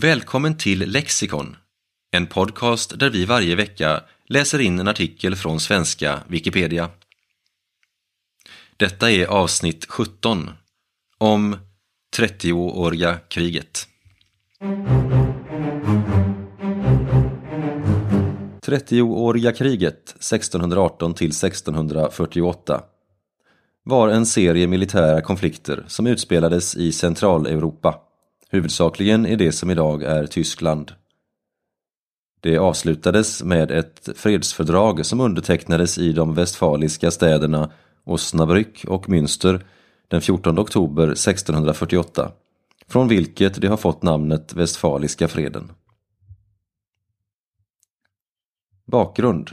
Välkommen till Lexikon, en podcast där vi varje vecka läser in en artikel från svenska Wikipedia. Detta är avsnitt 17 om 30-åriga kriget. 30-åriga kriget 1618 till 1648 var en serie militära konflikter som utspelades i Centraleuropa huvudsakligen i det som idag är Tyskland. Det avslutades med ett fredsfördrag som undertecknades i de västfaliska städerna Osnabrück och Münster den 14 oktober 1648, från vilket det har fått namnet Västfaliska freden. Bakgrund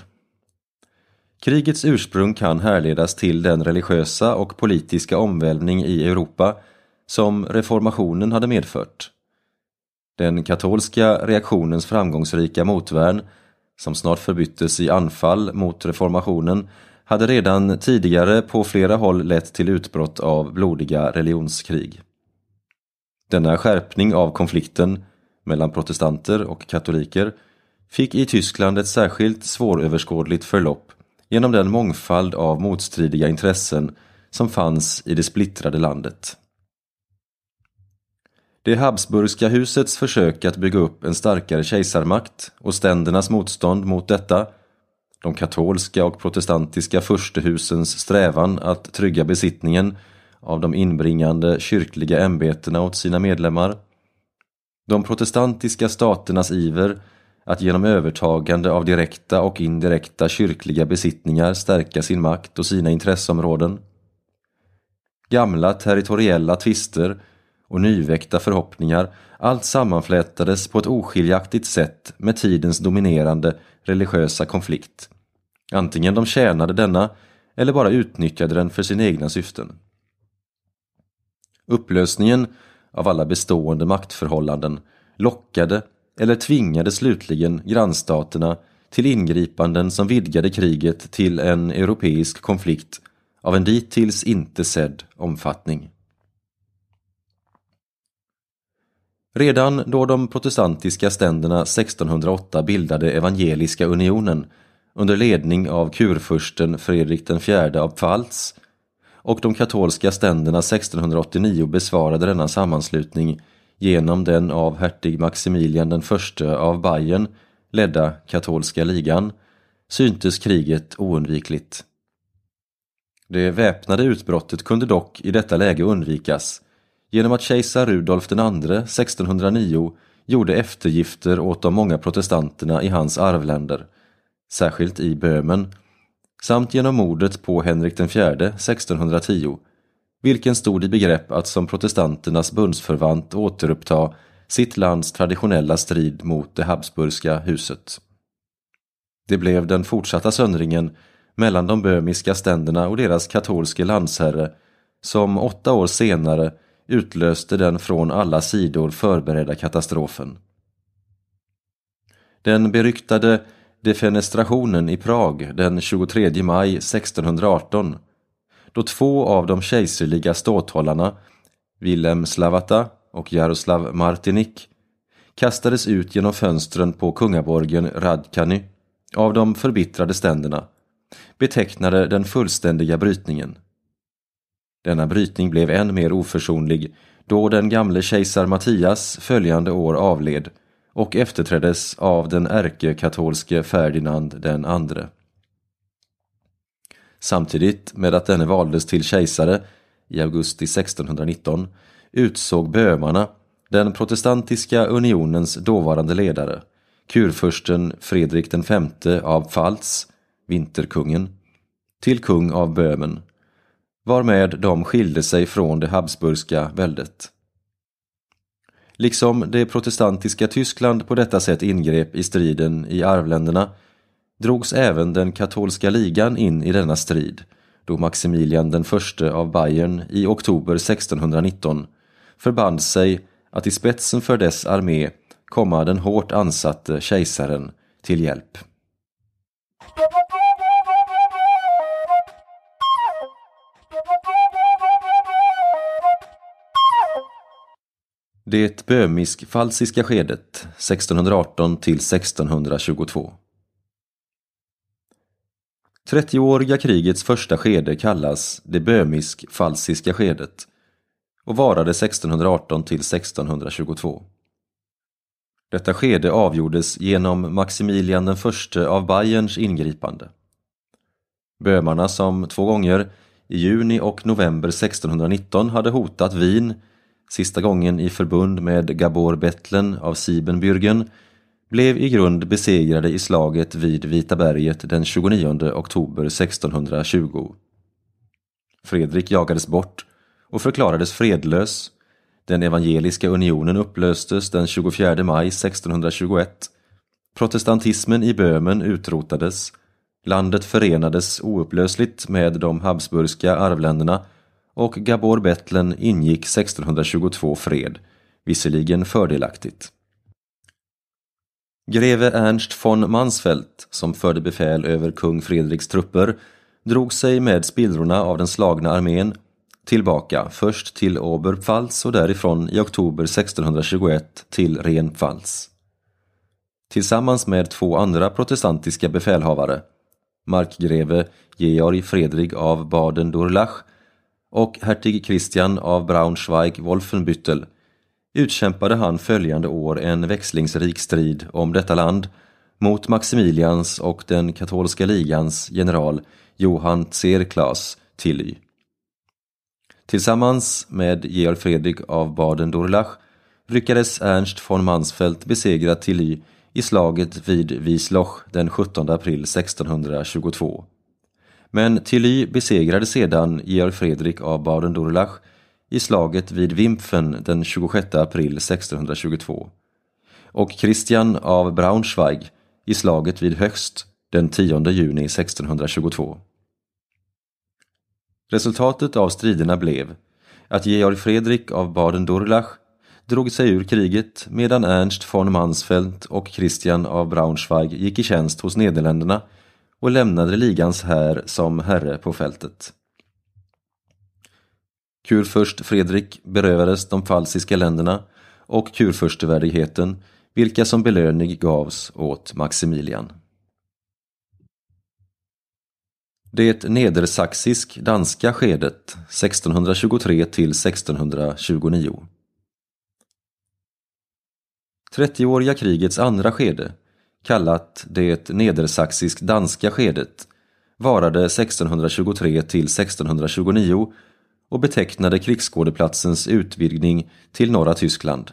Krigets ursprung kan härledas till den religiösa och politiska omvälvning i Europa som reformationen hade medfört. Den katolska reaktionens framgångsrika motvärn, som snart förbyttes i anfall mot reformationen, hade redan tidigare på flera håll lett till utbrott av blodiga religionskrig. Denna skärpning av konflikten mellan protestanter och katoliker fick i Tyskland ett särskilt svåröverskådligt förlopp genom den mångfald av motstridiga intressen som fanns i det splittrade landet. Det Habsburgska husets försök att bygga upp en starkare kejsarmakt och ständernas motstånd mot detta, de katolska och protestantiska furstehusens strävan att trygga besittningen av de inbringande kyrkliga ämbetena åt sina medlemmar, de protestantiska staternas iver att genom övertagande av direkta och indirekta kyrkliga besittningar stärka sin makt och sina intresseområden. Gamla territoriella tvister och nyväckta förhoppningar, allt sammanflätades på ett oskiljaktigt sätt med tidens dominerande religiösa konflikt. Antingen de tjänade denna eller bara utnyttjade den för sina egna syften. Upplösningen av alla bestående maktförhållanden lockade eller tvingade slutligen grannstaterna till ingripanden som vidgade kriget till en europeisk konflikt av en dittills inte sedd omfattning. Redan då de protestantiska ständerna 1608 bildade Evangeliska unionen under ledning av kurfursten Fredrik IV av Pfalz och de katolska ständerna 1689 besvarade denna sammanslutning genom den av hertig Maximilian I av Bayern ledda katolska ligan syntes kriget oundvikligt. Det väpnade utbrottet kunde dock i detta läge undvikas genom att kejsar Rudolf II 1609 gjorde eftergifter åt de många protestanterna i hans arvländer, särskilt i Böhmen, samt genom mordet på Henrik IV 1610, vilken stod i begrepp att som protestanternas bundsförvant återuppta sitt lands traditionella strid mot det habsburgska huset. Det blev den fortsatta söndringen mellan de böhmiska ständerna och deras katolske landsherre som åtta år senare utlöste den från alla sidor förberedda katastrofen. Den beryktade defenestrationen i Prag den 23 maj 1618 då två av de kejserliga ståthållarna, Wilhelm Slavata och Jaroslav Martinik, kastades ut genom fönstren på kungaborgen Radkany av de förbittrade ständerna, betecknade den fullständiga brytningen. Denna brytning blev än mer oförsonlig då den gamle kejsar Mattias följande år avled och efterträddes av den ärkekatolske Ferdinand den andre. Samtidigt med att denne valdes till kejsare i augusti 1619 utsåg böhmarna den protestantiska unionens dåvarande ledare, kurfursten Fredrik V av Pfalz, vinterkungen, till kung av Böhmen varmed de skilde sig från det habsburgska väldet. Liksom det protestantiska Tyskland på detta sätt ingrep i striden i arvländerna drogs även den katolska ligan in i denna strid då Maximilian den förste av Bayern i oktober 1619 förband sig att i spetsen för dess armé komma den hårt ansatte kejsaren till hjälp. Det böhmisk-falsiska skedet 1618 till 1622 30-åriga krigets första skede kallas det böhmisk-falsiska skedet och varade 1618 till 1622. Detta skede avgjordes genom Maximilian den förste av Bayerns ingripande. Böhmarna som två gånger, i juni och november 1619, hade hotat Wien sista gången i förbund med Gabor Bettlen av Siebenbürgen, blev i grund besegrade i slaget vid Vita berget den 29 oktober 1620. Fredrik jagades bort och förklarades fredlös. Den evangeliska unionen upplöstes den 24 maj 1621. Protestantismen i Böhmen utrotades. Landet förenades oupplösligt med de habsburgska arvländerna och Gabor Bettlen ingick 1622 fred, visserligen fördelaktigt. Greve Ernst von Mansfeldt, som förde befäl över kung Fredriks trupper, drog sig med spillrorna av den slagna armén tillbaka, först till Oberpfalz och därifrån i oktober 1621 till Rhenpfalz. Tillsammans med två andra protestantiska befälhavare, markgreve Georg Fredrik av Baden-Durlach och hertig Christian av Braunschweig-Wolfenbüttel utkämpade han följande år en växlingsrik strid om detta land mot Maximilians och den katolska ligans general Johan Zerklas Tilly. Tillsammans med Georg Fredrik av Baden-Durlach lyckades Ernst von Mansfeld besegra Tilly i slaget vid Wiesloch den 17 april 1622. Men Tilly besegrade sedan Georg Fredrik av Baden-Durlach i slaget vid Wimpfen den 26 april 1622 och Christian av Braunschweig i slaget vid Högst den 10 juni 1622. Resultatet av striderna blev att Georg Fredrik av Baden-Durlach drog sig ur kriget medan Ernst von Mansfeld och Christian av Braunschweig gick i tjänst hos Nederländerna och lämnade ligans här som herre på fältet. Kurfurst Fredrik berövades de falsiska länderna och kurfurstevärdigheten, vilka som belöning gavs åt Maximilian. Det nedersaxisk-danska skedet 1623 till 1629. Trettioåriga krigets andra skede kallat det nedersaxisk-danska skedet, varade 1623 till 1629 och betecknade krigsskådeplatsens utvidgning till norra Tyskland.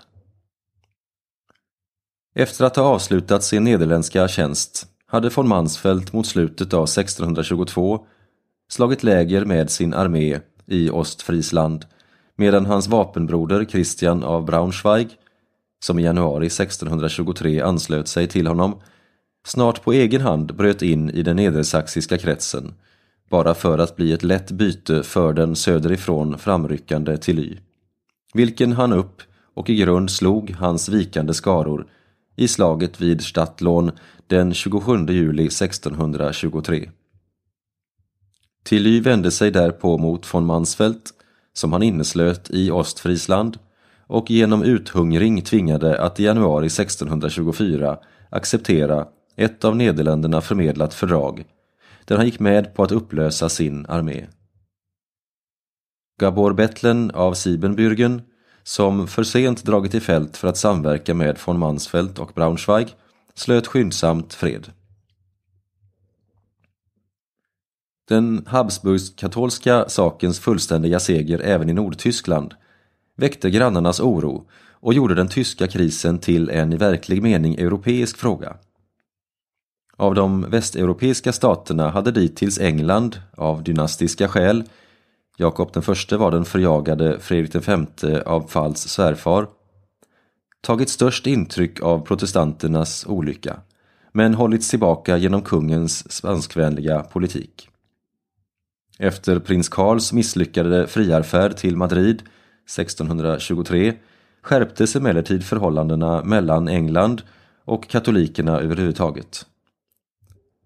Efter att ha avslutat sin nederländska tjänst hade von Mansfeldt mot slutet av 1622 slagit läger med sin armé i Ostfriesland medan hans vapenbroder Christian av Braunschweig som i januari 1623 anslöt sig till honom, snart på egen hand bröt in i den nedersaxiska kretsen, bara för att bli ett lätt byte för den söderifrån framryckande Tilly, vilken han upp och i grund slog hans vikande skaror i slaget vid Stadtlån den 27 juli 1623. Tilly vände sig därpå mot von Mansfeldt, som han inneslöt i Ostfriesland och genom uthungring tvingade att i januari 1624 acceptera ett av Nederländerna förmedlat fördrag där han gick med på att upplösa sin armé. Gabor Bettlen av Siebenbürgen, som för sent dragit i fält för att samverka med von Mansfeldt och Braunschweig, slöt skyndsamt fred. Den Habsburgsk-katolska sakens fullständiga seger även i Nordtyskland väckte grannarnas oro och gjorde den tyska krisen till en i verklig mening europeisk fråga. Av de västeuropeiska staterna hade dittills England, av dynastiska skäl, Jakob den förste var den förjagade Fredrik V av Pfalz svärfar, tagit störst intryck av protestanternas olycka, men hållits tillbaka genom kungens spanskvänliga politik. Efter prins Karls misslyckade friarfärd till Madrid 1623 skärptes emellertid förhållandena mellan England och katolikerna överhuvudtaget.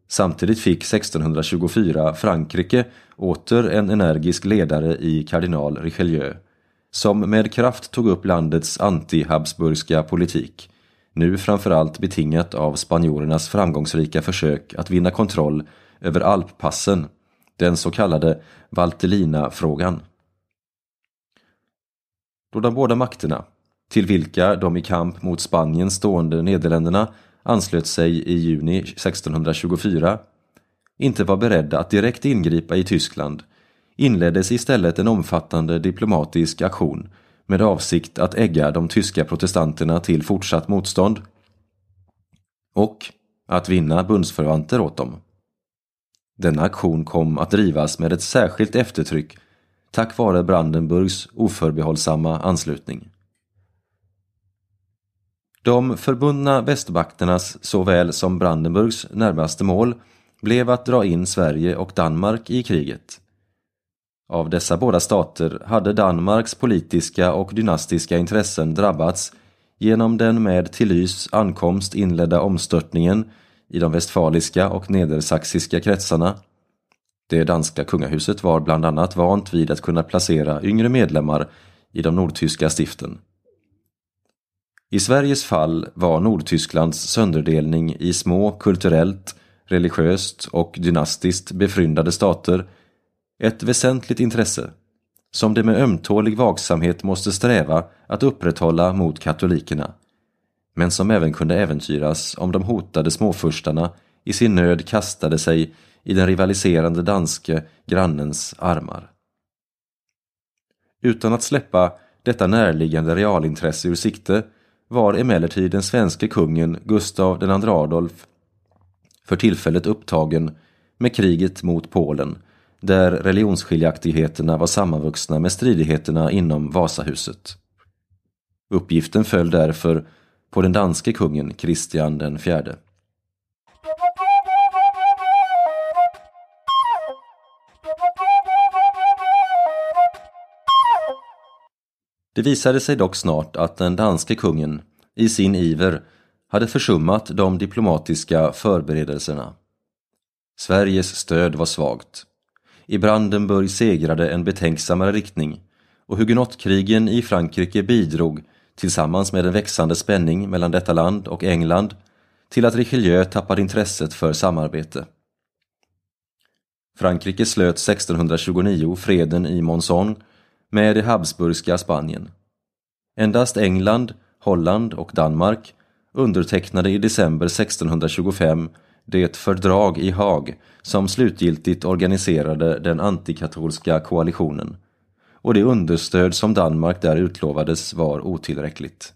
Samtidigt fick 1624 Frankrike åter en energisk ledare i kardinal Richelieu som med kraft tog upp landets anti-habsburgska politik, nu framförallt betingat av spanjorernas framgångsrika försök att vinna kontroll över alppassen, den så kallade valtelina frågan då de båda makterna, till vilka de i kamp mot Spanien stående Nederländerna anslöt sig i juni 1624, inte var beredda att direkt ingripa i Tyskland inleddes istället en omfattande diplomatisk aktion med avsikt att ägga de tyska protestanterna till fortsatt motstånd och att vinna bundsförvanter åt dem. Denna aktion kom att drivas med ett särskilt eftertryck tack vare Brandenburgs oförbehållsamma anslutning. De förbundna västmakternas såväl som Brandenburgs närmaste mål blev att dra in Sverige och Danmark i kriget. Av dessa båda stater hade Danmarks politiska och dynastiska intressen drabbats genom den med Tillys ankomst inledda omstörtningen i de västfaliska och nedersaxiska kretsarna det danska kungahuset var bland annat vant vid att kunna placera yngre medlemmar i de nordtyska stiften. I Sveriges fall var Nordtysklands sönderdelning i små kulturellt, religiöst och dynastiskt befryndade stater ett väsentligt intresse som det med ömtålig vaksamhet måste sträva att upprätthålla mot katolikerna men som även kunde äventyras om de hotade småfurstarna i sin nöd kastade sig i den rivaliserande danske grannens armar. Utan att släppa detta närliggande realintresse ur sikte var emellertid den svenske kungen Gustav II Adolf för tillfället upptagen med kriget mot Polen där religionsskiljaktigheterna var sammanvuxna med stridigheterna inom Vasahuset. Uppgiften föll därför på den danske kungen Kristian IV. Det visade sig dock snart att den danske kungen i sin iver hade försummat de diplomatiska förberedelserna. Sveriges stöd var svagt. I Brandenburg segrade en betänksammare riktning och hugenottkrigen i Frankrike bidrog, tillsammans med en växande spänning mellan detta land och England, till att Richelieu tappade intresset för samarbete. Frankrike slöt 1629 freden i Monson med det habsburgska Spanien. Endast England, Holland och Danmark undertecknade i december 1625 det fördrag i Haag som slutgiltigt organiserade den antikatolska koalitionen och det understöd som Danmark där utlovades var otillräckligt.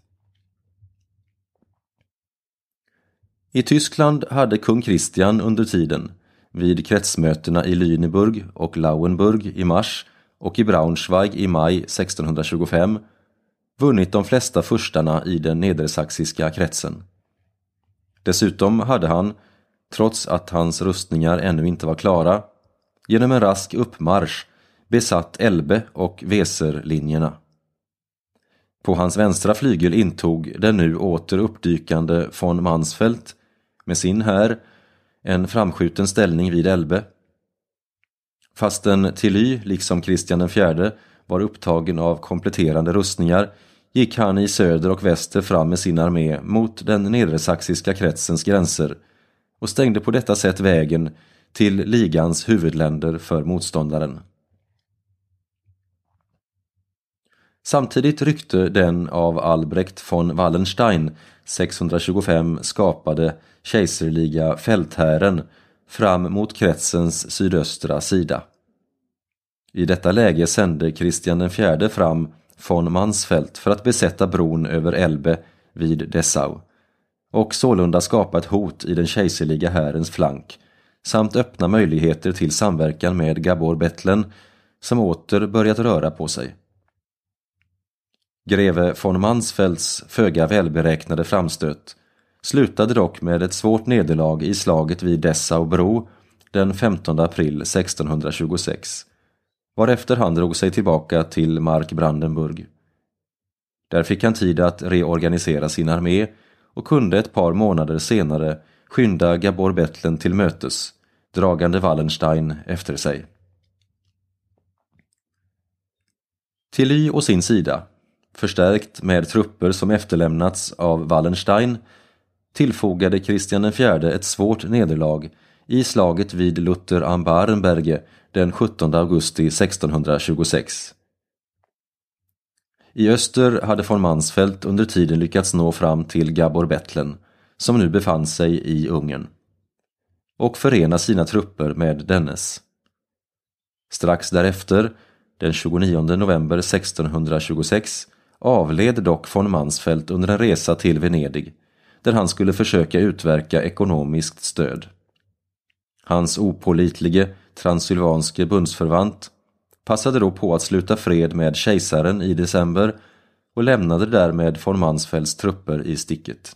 I Tyskland hade kung Christian under tiden, vid kretsmötena i Lüneburg och Lauenburg i mars och i Braunschweig i maj 1625 vunnit de flesta förstarna i den nedersaxiska kretsen. Dessutom hade han, trots att hans rustningar ännu inte var klara, genom en rask uppmarsch besatt Elbe och Weserlinjerna. På hans vänstra flygel intog den nu åter uppdykande von Mansfeldt, med sin här en framskjuten ställning vid Elbe Fastän Tilly, liksom Kristian IV, var upptagen av kompletterande rustningar gick han i söder och väster fram med sin armé mot den nedersaxiska kretsens gränser och stängde på detta sätt vägen till ligans huvudländer för motståndaren. Samtidigt ryckte den av Albrecht von Wallenstein 625 skapade kejserliga fältherren fram mot kretsens sydöstra sida. I detta läge sände Kristian IV fram von Mansfeldt för att besätta bron över Elbe vid Dessau och sålunda skapa ett hot i den kejserliga härens flank samt öppna möjligheter till samverkan med Gabor Bettlen som åter börjat röra på sig. Greve von Mansfeldts föga välberäknade framstöt slutade dock med ett svårt nederlag i slaget vid Dessaubro den 15 april 1626, varefter han drog sig tillbaka till Mark Brandenburg. Där fick han tid att reorganisera sin armé och kunde ett par månader senare skynda Gabor Bettlen till mötes, dragande Wallenstein efter sig. Tilly och sin sida, förstärkt med trupper som efterlämnats av Wallenstein, tillfogade Kristian IV ett svårt nederlag i slaget vid Luther am Barenberge den 17 augusti 1626. I öster hade von Mansfeld under tiden lyckats nå fram till Gabor Bettlen, som nu befann sig i Ungern, och förena sina trupper med dennes. Strax därefter, den 29 november 1626, avled dock von Mansfeld under en resa till Venedig där han skulle försöka utverka ekonomiskt stöd. Hans opålitlige transylvanske bundsförvant passade då på att sluta fred med kejsaren i december och lämnade därmed von Mansfelds trupper i sticket.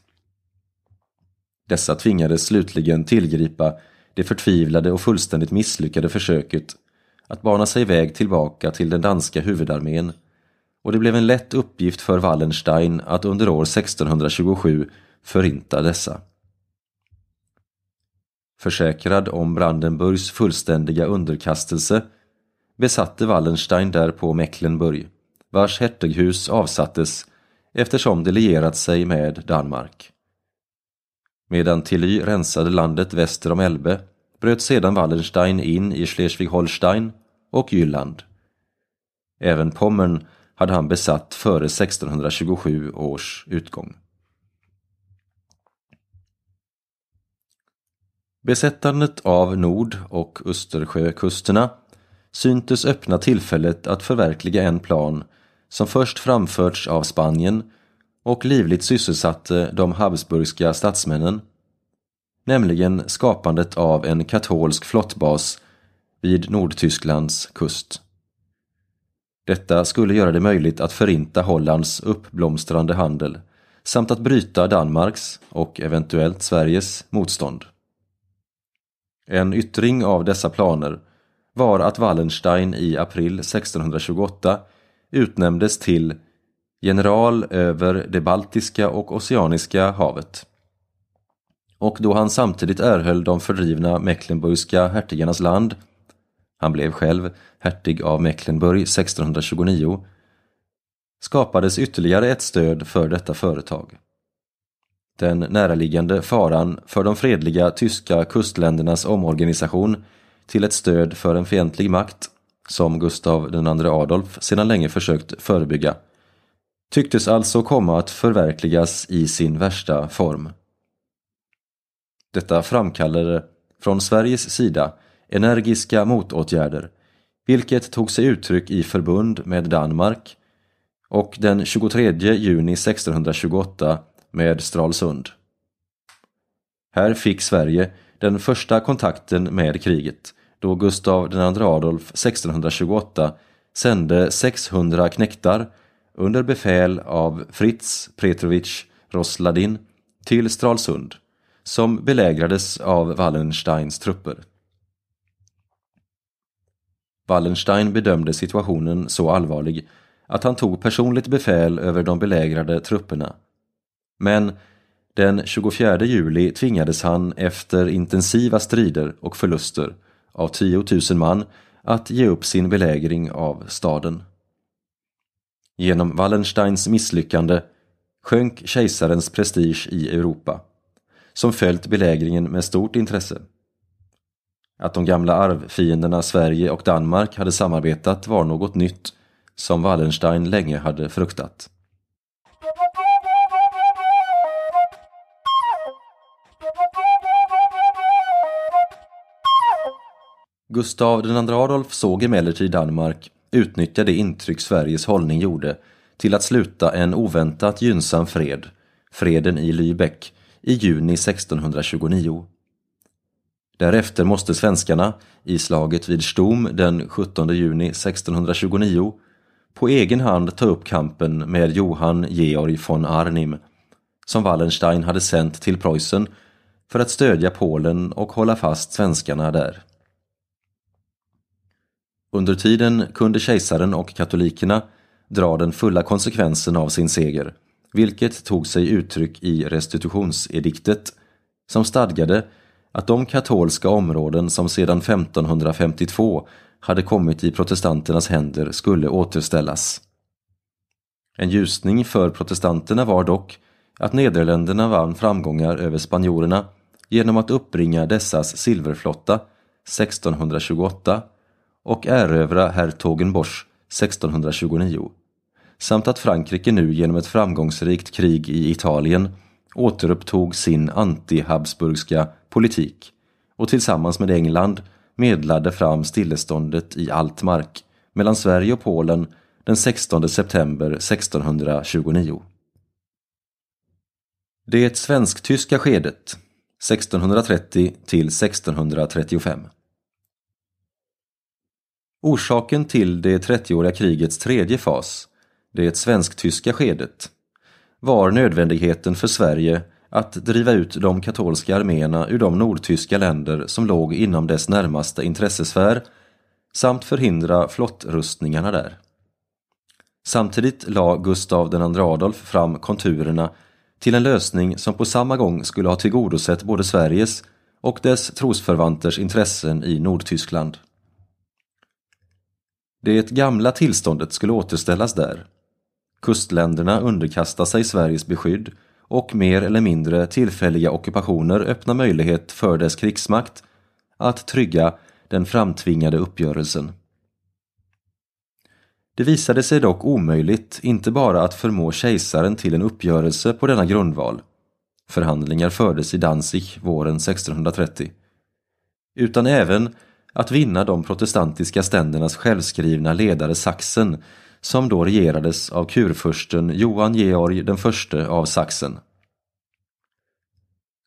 Dessa tvingades slutligen tillgripa det förtvivlade och fullständigt misslyckade försöket att bana sig väg tillbaka till den danska huvudarmén och det blev en lätt uppgift för Wallenstein att under år 1627 förinta dessa. Försäkrad om Brandenburgs fullständiga underkastelse besatte Wallenstein därpå Mecklenburg, vars hertighus avsattes eftersom det lierat sig med Danmark. Medan Tilly rensade landet väster om Elbe bröt sedan Wallenstein in i Schleswig-Holstein och Jylland. Även Pommern hade han besatt före 1627 års utgång. Besättandet av Nord och Östersjökusterna syntes öppna tillfället att förverkliga en plan som först framförts av Spanien och livligt sysselsatte de habsburgska statsmännen, nämligen skapandet av en katolsk flottbas vid Nordtysklands kust. Detta skulle göra det möjligt att förinta Hollands uppblomstrande handel samt att bryta Danmarks och eventuellt Sveriges motstånd. En yttring av dessa planer var att Wallenstein i april 1628 utnämndes till general över det Baltiska och Oceaniska havet. Och då han samtidigt erhöll de fördrivna mecklenburgska hertigarnas land, han blev själv hertig av Mecklenburg 1629, skapades ytterligare ett stöd för detta företag. Den näraliggande faran för de fredliga tyska kustländernas omorganisation till ett stöd för en fientlig makt, som Gustav II Adolf sedan länge försökt förebygga, tycktes alltså komma att förverkligas i sin värsta form. Detta framkallade från Sveriges sida energiska motåtgärder, vilket tog sig uttryck i förbund med Danmark och den 23 juni 1628 med Stralsund. Här fick Sverige den första kontakten med kriget då Gustav II Adolf 1628 sände 600 knektar under befäl av Fritz Petrovich Rosladin till Stralsund som belägrades av Wallensteins trupper. Wallenstein bedömde situationen så allvarlig att han tog personligt befäl över de belägrade trupperna men den 24 juli tvingades han efter intensiva strider och förluster av 10 000 man att ge upp sin belägring av staden. Genom Wallensteins misslyckande sjönk kejsarens prestige i Europa, som följt belägringen med stort intresse. Att de gamla arvfienderna Sverige och Danmark hade samarbetat var något nytt som Wallenstein länge hade fruktat. Gustav II Adolf såg emellertid Danmark utnyttja det intryck Sveriges hållning gjorde till att sluta en oväntat gynnsam fred, freden i Lübeck, i juni 1629. Därefter måste svenskarna, i slaget vid Stom den 17 juni 1629, på egen hand ta upp kampen med Johan Georg von Arnim, som Wallenstein hade sänt till Preussen för att stödja Polen och hålla fast svenskarna där. Under tiden kunde kejsaren och katolikerna dra den fulla konsekvensen av sin seger, vilket tog sig uttryck i restitutionsediktet som stadgade att de katolska områden som sedan 1552 hade kommit i protestanternas händer skulle återställas. En ljusning för protestanterna var dock att Nederländerna vann framgångar över spanjorerna genom att uppbringa dessas silverflotta 1628 och erövra hertogenbosch 1629 samt att Frankrike nu genom ett framgångsrikt krig i Italien återupptog sin anti-habsburgska politik och tillsammans med England medlade fram stilleståndet i Altmark mellan Sverige och Polen den 16 september 1629. Det svensk-tyska skedet 1630 till 1635 Orsaken till det 30-åriga krigets tredje fas, det svensk-tyska skedet, var nödvändigheten för Sverige att driva ut de katolska arméerna ur de nordtyska länder som låg inom dess närmaste intressesfär samt förhindra flottrustningarna där. Samtidigt la Gustav II Adolf fram konturerna till en lösning som på samma gång skulle ha tillgodosett både Sveriges och dess trosförvanters intressen i Nordtyskland. Det gamla tillståndet skulle återställas där. Kustländerna underkastar sig Sveriges beskydd och mer eller mindre tillfälliga ockupationer öppnar möjlighet för dess krigsmakt att trygga den framtvingade uppgörelsen. Det visade sig dock omöjligt inte bara att förmå kejsaren till en uppgörelse på denna grundval Förhandlingar fördes i Danzig våren 1630. Utan även att vinna de protestantiska ständernas självskrivna ledare Sachsen, som då regerades av kurfursten Johan Georg den förste av Sachsen.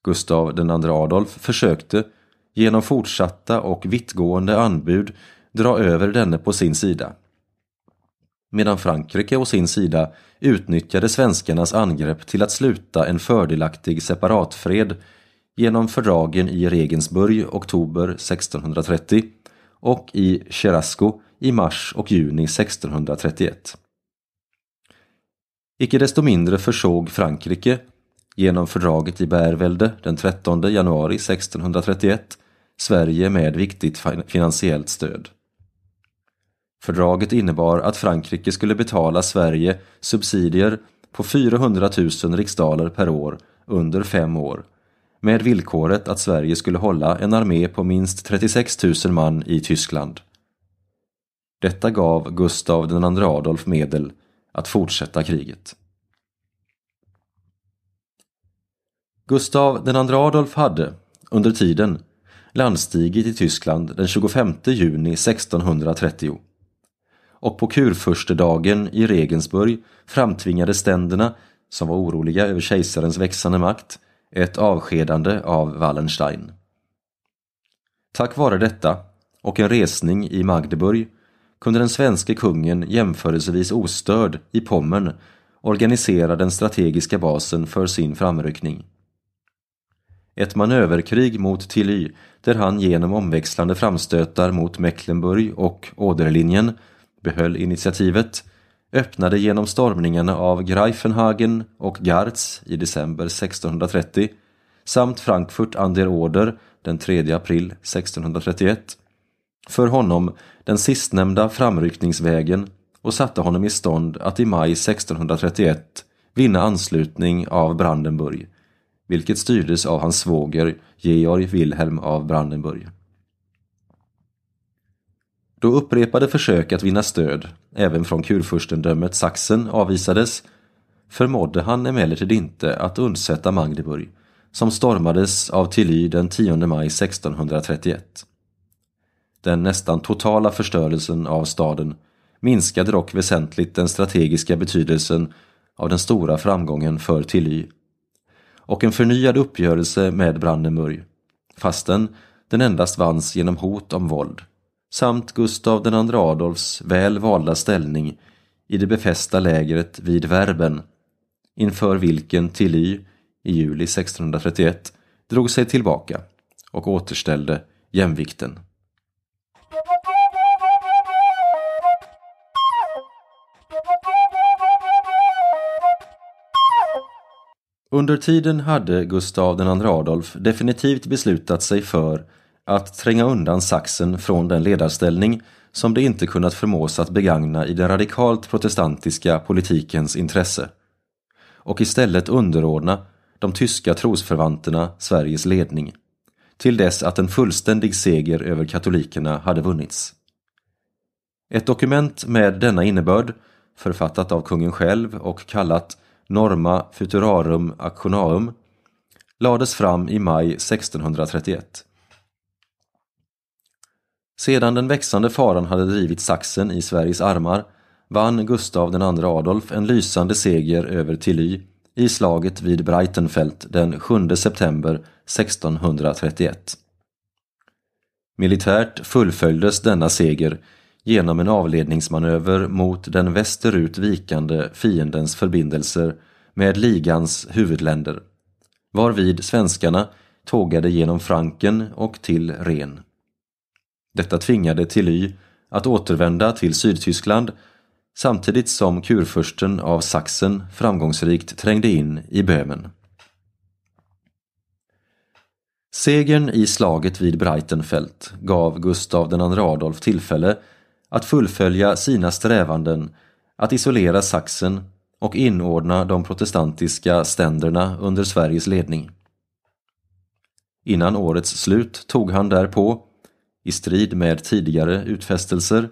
Gustav den andra Adolf försökte, genom fortsatta och vittgående anbud, dra över denne på sin sida. Medan Frankrike å sin sida utnyttjade svenskarnas angrepp till att sluta en fördelaktig separatfred genom fördragen i Regensburg oktober 1630 och i Cherasco i mars och juni 1631. Icke desto mindre försåg Frankrike genom fördraget i Bärvälde den 13 januari 1631 Sverige med viktigt finansiellt stöd. Fördraget innebar att Frankrike skulle betala Sverige subsidier på 400 000 riksdaler per år under fem år med villkoret att Sverige skulle hålla en armé på minst 36 000 man i Tyskland. Detta gav Gustav II Adolf medel att fortsätta kriget. Gustav II Adolf hade, under tiden, landstigit i Tyskland den 25 juni 1630 och på kurfurstedagen i Regensburg framtvingade ständerna, som var oroliga över kejsarens växande makt, ett avskedande av Wallenstein. Tack vare detta och en resning i Magdeburg kunde den svenske kungen jämförelsevis ostörd i Pommern organisera den strategiska basen för sin framryckning. Ett manöverkrig mot Tilly där han genom omväxlande framstötar mot Mecklenburg och Åderlinjen behöll initiativet öppnade genom stormningen av Greifenhagen och Garz i december 1630 samt Frankfurt an der Oder den 3 april 1631 för honom den sistnämnda framryckningsvägen och satte honom i stånd att i maj 1631 vinna anslutning av Brandenburg, vilket styrdes av hans svåger Georg Wilhelm av Brandenburg. Då upprepade försök att vinna stöd, även från kurfurstendömet Sachsen, avvisades förmådde han emellertid inte att undsätta Magdeburg, som stormades av Tilly den 10 maj 1631. Den nästan totala förstörelsen av staden minskade dock väsentligt den strategiska betydelsen av den stora framgången för Tilly. Och en förnyad uppgörelse med Brandenburg, fastän den endast vanns genom hot om våld, samt Gustav II Adolfs väl valda ställning i det befästa lägret vid Verben, inför vilken Tilly i juli 1631 drog sig tillbaka och återställde jämvikten. Under tiden hade Gustav II Adolf definitivt beslutat sig för att tränga undan saxen från den ledarställning som det inte kunnat förmås att begagna i den radikalt protestantiska politikens intresse och istället underordna de tyska trosförvanterna Sveriges ledning till dess att en fullständig seger över katolikerna hade vunnits. Ett dokument med denna innebörd, författat av kungen själv och kallat Norma Futurarum Actionarum, lades fram i maj 1631 sedan den växande faran hade drivit saxen i Sveriges armar vann Gustav II Adolf en lysande seger över Tilly i slaget vid Breitenfeld den 7 september 1631. Militärt fullföljdes denna seger genom en avledningsmanöver mot den västerut vikande fiendens förbindelser med ligans huvudländer, varvid svenskarna tågade genom Franken och till Rhen. Detta tvingade Tilly att återvända till Sydtyskland samtidigt som kurfursten av Sachsen framgångsrikt trängde in i Böhmen. Segern i slaget vid Breitenfeld gav Gustav II Adolf tillfälle att fullfölja sina strävanden att isolera Sachsen och inordna de protestantiska ständerna under Sveriges ledning. Innan årets slut tog han därpå i strid med tidigare utfästelser,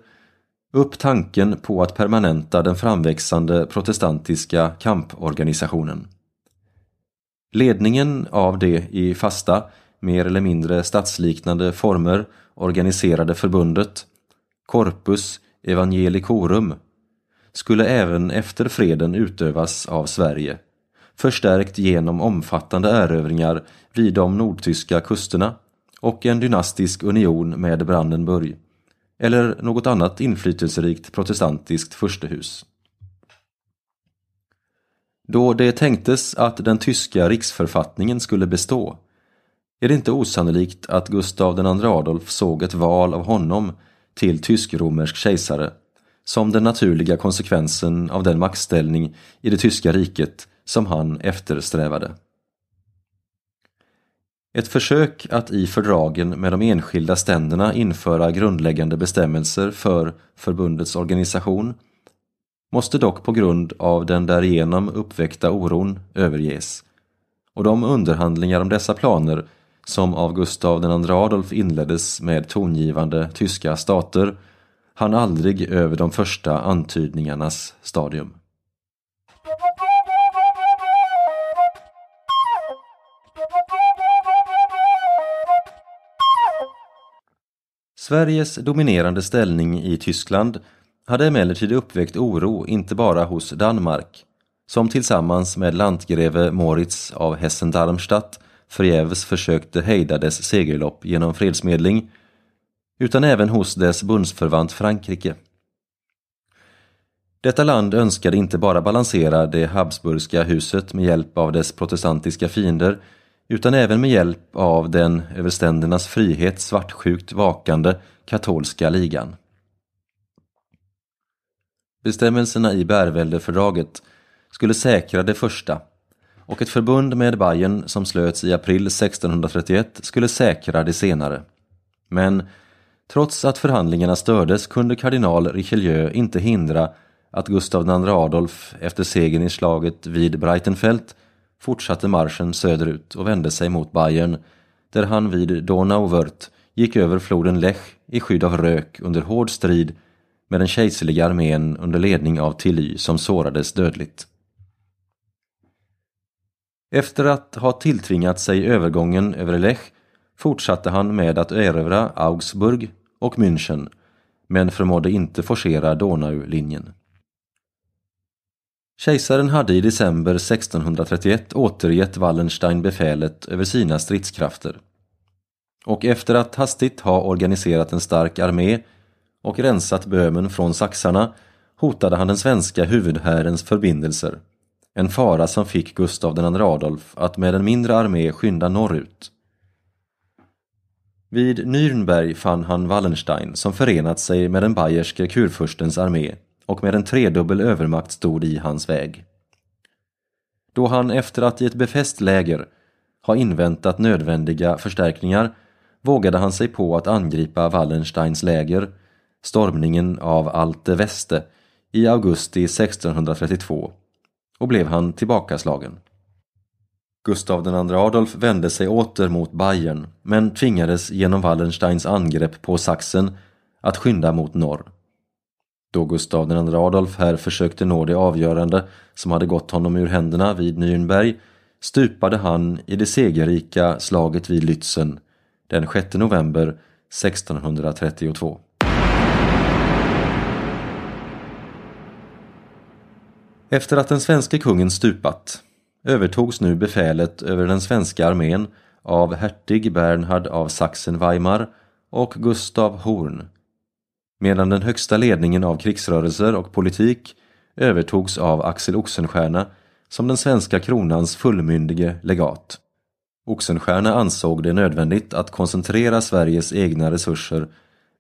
upp tanken på att permanenta den framväxande protestantiska kamporganisationen. Ledningen av det i fasta, mer eller mindre statsliknande former organiserade förbundet, Corpus Evangelicorum, skulle även efter freden utövas av Sverige, förstärkt genom omfattande erövringar vid de nordtyska kusterna och en dynastisk union med Brandenburg, eller något annat inflytelserikt protestantiskt furstehus. Då det tänktes att den tyska riksförfattningen skulle bestå är det inte osannolikt att Gustav II Adolf såg ett val av honom till tysk-romersk kejsare som den naturliga konsekvensen av den maktställning i det tyska riket som han eftersträvade. Ett försök att i fördragen med de enskilda ständerna införa grundläggande bestämmelser för förbundets organisation måste dock på grund av den därigenom uppväckta oron överges. Och de underhandlingar om dessa planer som av Gustav II Adolf inleddes med tongivande tyska stater hann aldrig över de första antydningarnas stadium. Sveriges dominerande ställning i Tyskland hade emellertid uppväckt oro inte bara hos Danmark, som tillsammans med lantgreve Moritz av Hessen-Darmstadt förgäves försökte hejda dess segerlopp genom fredsmedling, utan även hos dess bundsförvant Frankrike. Detta land önskade inte bara balansera det Habsburgska huset med hjälp av dess protestantiska fiender utan även med hjälp av den över ständernas frihet svartsjukt vakande katolska ligan. Bestämmelserna i Bärväldefördraget skulle säkra det första och ett förbund med Bayern som slöts i april 1631 skulle säkra det senare. Men trots att förhandlingarna stördes kunde kardinal Richelieu inte hindra att Gustav II Adolf efter segern i slaget vid Breitenfeldt fortsatte marschen söderut och vände sig mot Bayern, där han vid Donauwörth gick över floden Lech i skydd av rök under hård strid med den kejserliga armén under ledning av Tilly som sårades dödligt. Efter att ha tilltvingat sig övergången över Lech fortsatte han med att erövra Augsburg och München men förmådde inte forcera Donau-linjen. Kejsaren hade i december 1631 återgett Wallenstein befälet över sina stridskrafter. Och efter att hastigt ha organiserat en stark armé och rensat Böhmen från saxarna hotade han den svenska huvudhärens förbindelser. En fara som fick Gustav II Adolf att med en mindre armé skynda norrut. Vid Nürnberg fann han Wallenstein som förenat sig med den bayerske kurfurstens armé och med en tredubbel övermakt stod i hans väg. Då han efter att i ett befäst läger ha inväntat nödvändiga förstärkningar vågade han sig på att angripa Wallensteins läger, stormningen av Alte Weste i augusti 1632 och blev han tillbakaslagen. Gustav II Adolf vände sig åter mot Bayern men tvingades genom Wallensteins angrepp på Sachsen att skynda mot norr. Då Gustav II Adolf här försökte nå det avgörande som hade gått honom ur händerna vid Nürnberg stupade han i det segerrika slaget vid Lützen den 6 november 1632. Efter att den svenske kungen stupat övertogs nu befälet över den svenska armén av hertig Bernhard av Sachsen-Weimar och Gustav Horn medan den högsta ledningen av krigsrörelser och politik övertogs av Axel Oxenstierna som den svenska kronans fullmyndige legat. Oxenstierna ansåg det nödvändigt att koncentrera Sveriges egna resurser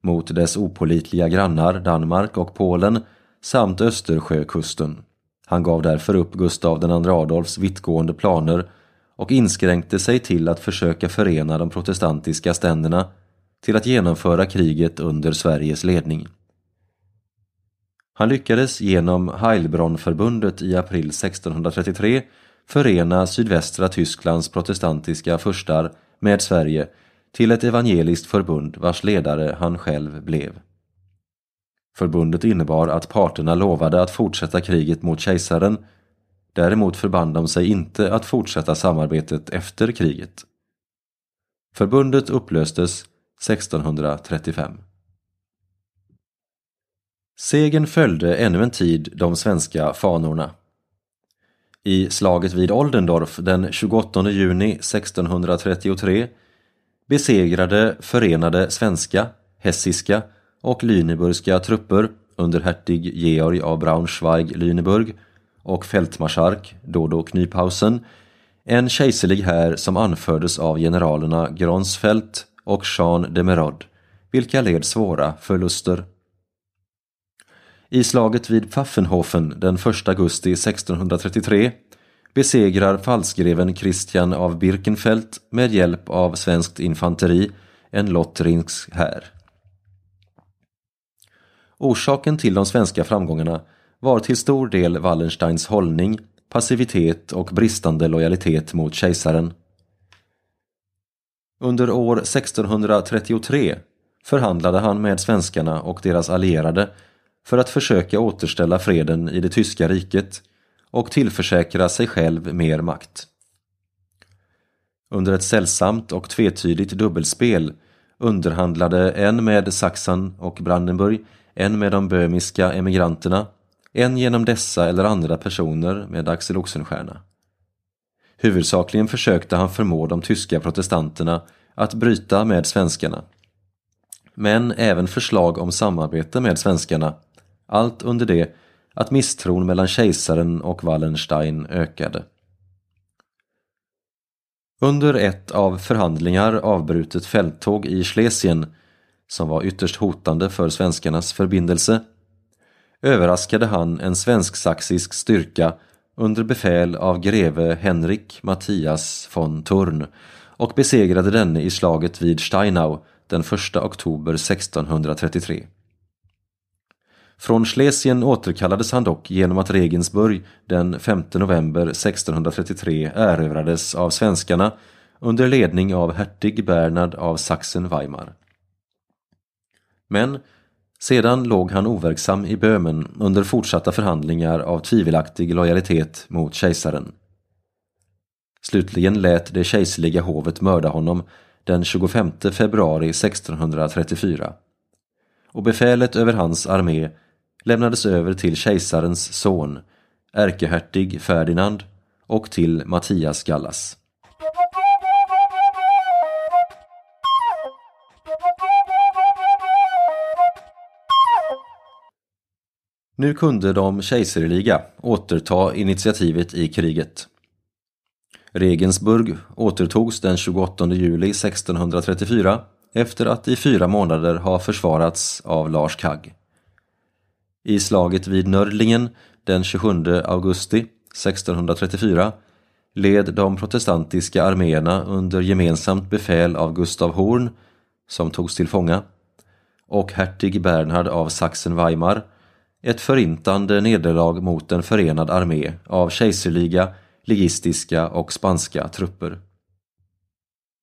mot dess opolitliga grannar Danmark och Polen samt Östersjökusten. Han gav därför upp Gustav II Adolfs vittgående planer och inskränkte sig till att försöka förena de protestantiska ständerna till att genomföra kriget under Sveriges ledning. Han lyckades genom Heilbronnförbundet i april 1633 förena sydvästra Tysklands protestantiska furstar med Sverige till ett evangeliskt förbund vars ledare han själv blev. Förbundet innebar att parterna lovade att fortsätta kriget mot kejsaren. Däremot förband de sig inte att fortsätta samarbetet efter kriget. Förbundet upplöstes 1635. Segen följde ännu en tid de svenska fanorna. I slaget vid Oldendorf den 28 juni 1633 besegrade förenade svenska, hessiska och lyneburgska trupper under hertig Georg av Braunschweig-Lüneburg och fältmarskalk Dodo Knyphausen en kejserlig här som anfördes av generalerna Gronsfeldt, och Jean Demerod, vilka led svåra förluster. I slaget vid Pfaffenhofen den 1 augusti 1633 besegrar falskgreven Christian av Birkenfeldt med hjälp av svenskt infanteri en lottrinsk här. Orsaken till de svenska framgångarna var till stor del Wallensteins hållning, passivitet och bristande lojalitet mot kejsaren. Under år 1633 förhandlade han med svenskarna och deras allierade för att försöka återställa freden i det tyska riket och tillförsäkra sig själv mer makt. Under ett sällsamt och tvetydigt dubbelspel underhandlade en med Sachsen och Brandenburg, en med de böhmiska emigranterna, en genom dessa eller andra personer med Axel Oxenstierna. Huvudsakligen försökte han förmå de tyska protestanterna att bryta med svenskarna. Men även förslag om samarbete med svenskarna, allt under det att misstron mellan kejsaren och Wallenstein ökade. Under ett av förhandlingar avbrutet fälttåg i Schlesien, som var ytterst hotande för svenskarnas förbindelse, överraskade han en svensk-saxisk styrka under befäl av greve Henrik Mattias von Thurn och besegrade denne i slaget vid Steinau den 1 oktober 1633. Från Schlesien återkallades han dock genom att Regensburg den 5 november 1633 erövrades av svenskarna under ledning av hertig Bernhard av Sachsen-Weimar. Men sedan låg han overksam i Böhmen under fortsatta förhandlingar av tvivelaktig lojalitet mot kejsaren. Slutligen lät det kejserliga hovet mörda honom den 25 februari 1634 och befälet över hans armé lämnades över till kejsarens son, ärkehertig Ferdinand och till Mattias Gallas. Nu kunde de kejserliga återta initiativet i kriget. Regensburg återtogs den 28 juli 1634 efter att i fyra månader ha försvarats av Lars Kagg. I slaget vid Nörlingen den 27 augusti 1634 led de protestantiska arméerna under gemensamt befäl av Gustav Horn, som togs till fånga, och hertig Bernhard av Sachsen-Weimar ett förintande nederlag mot en förenad armé av kejserliga, ligistiska och spanska trupper.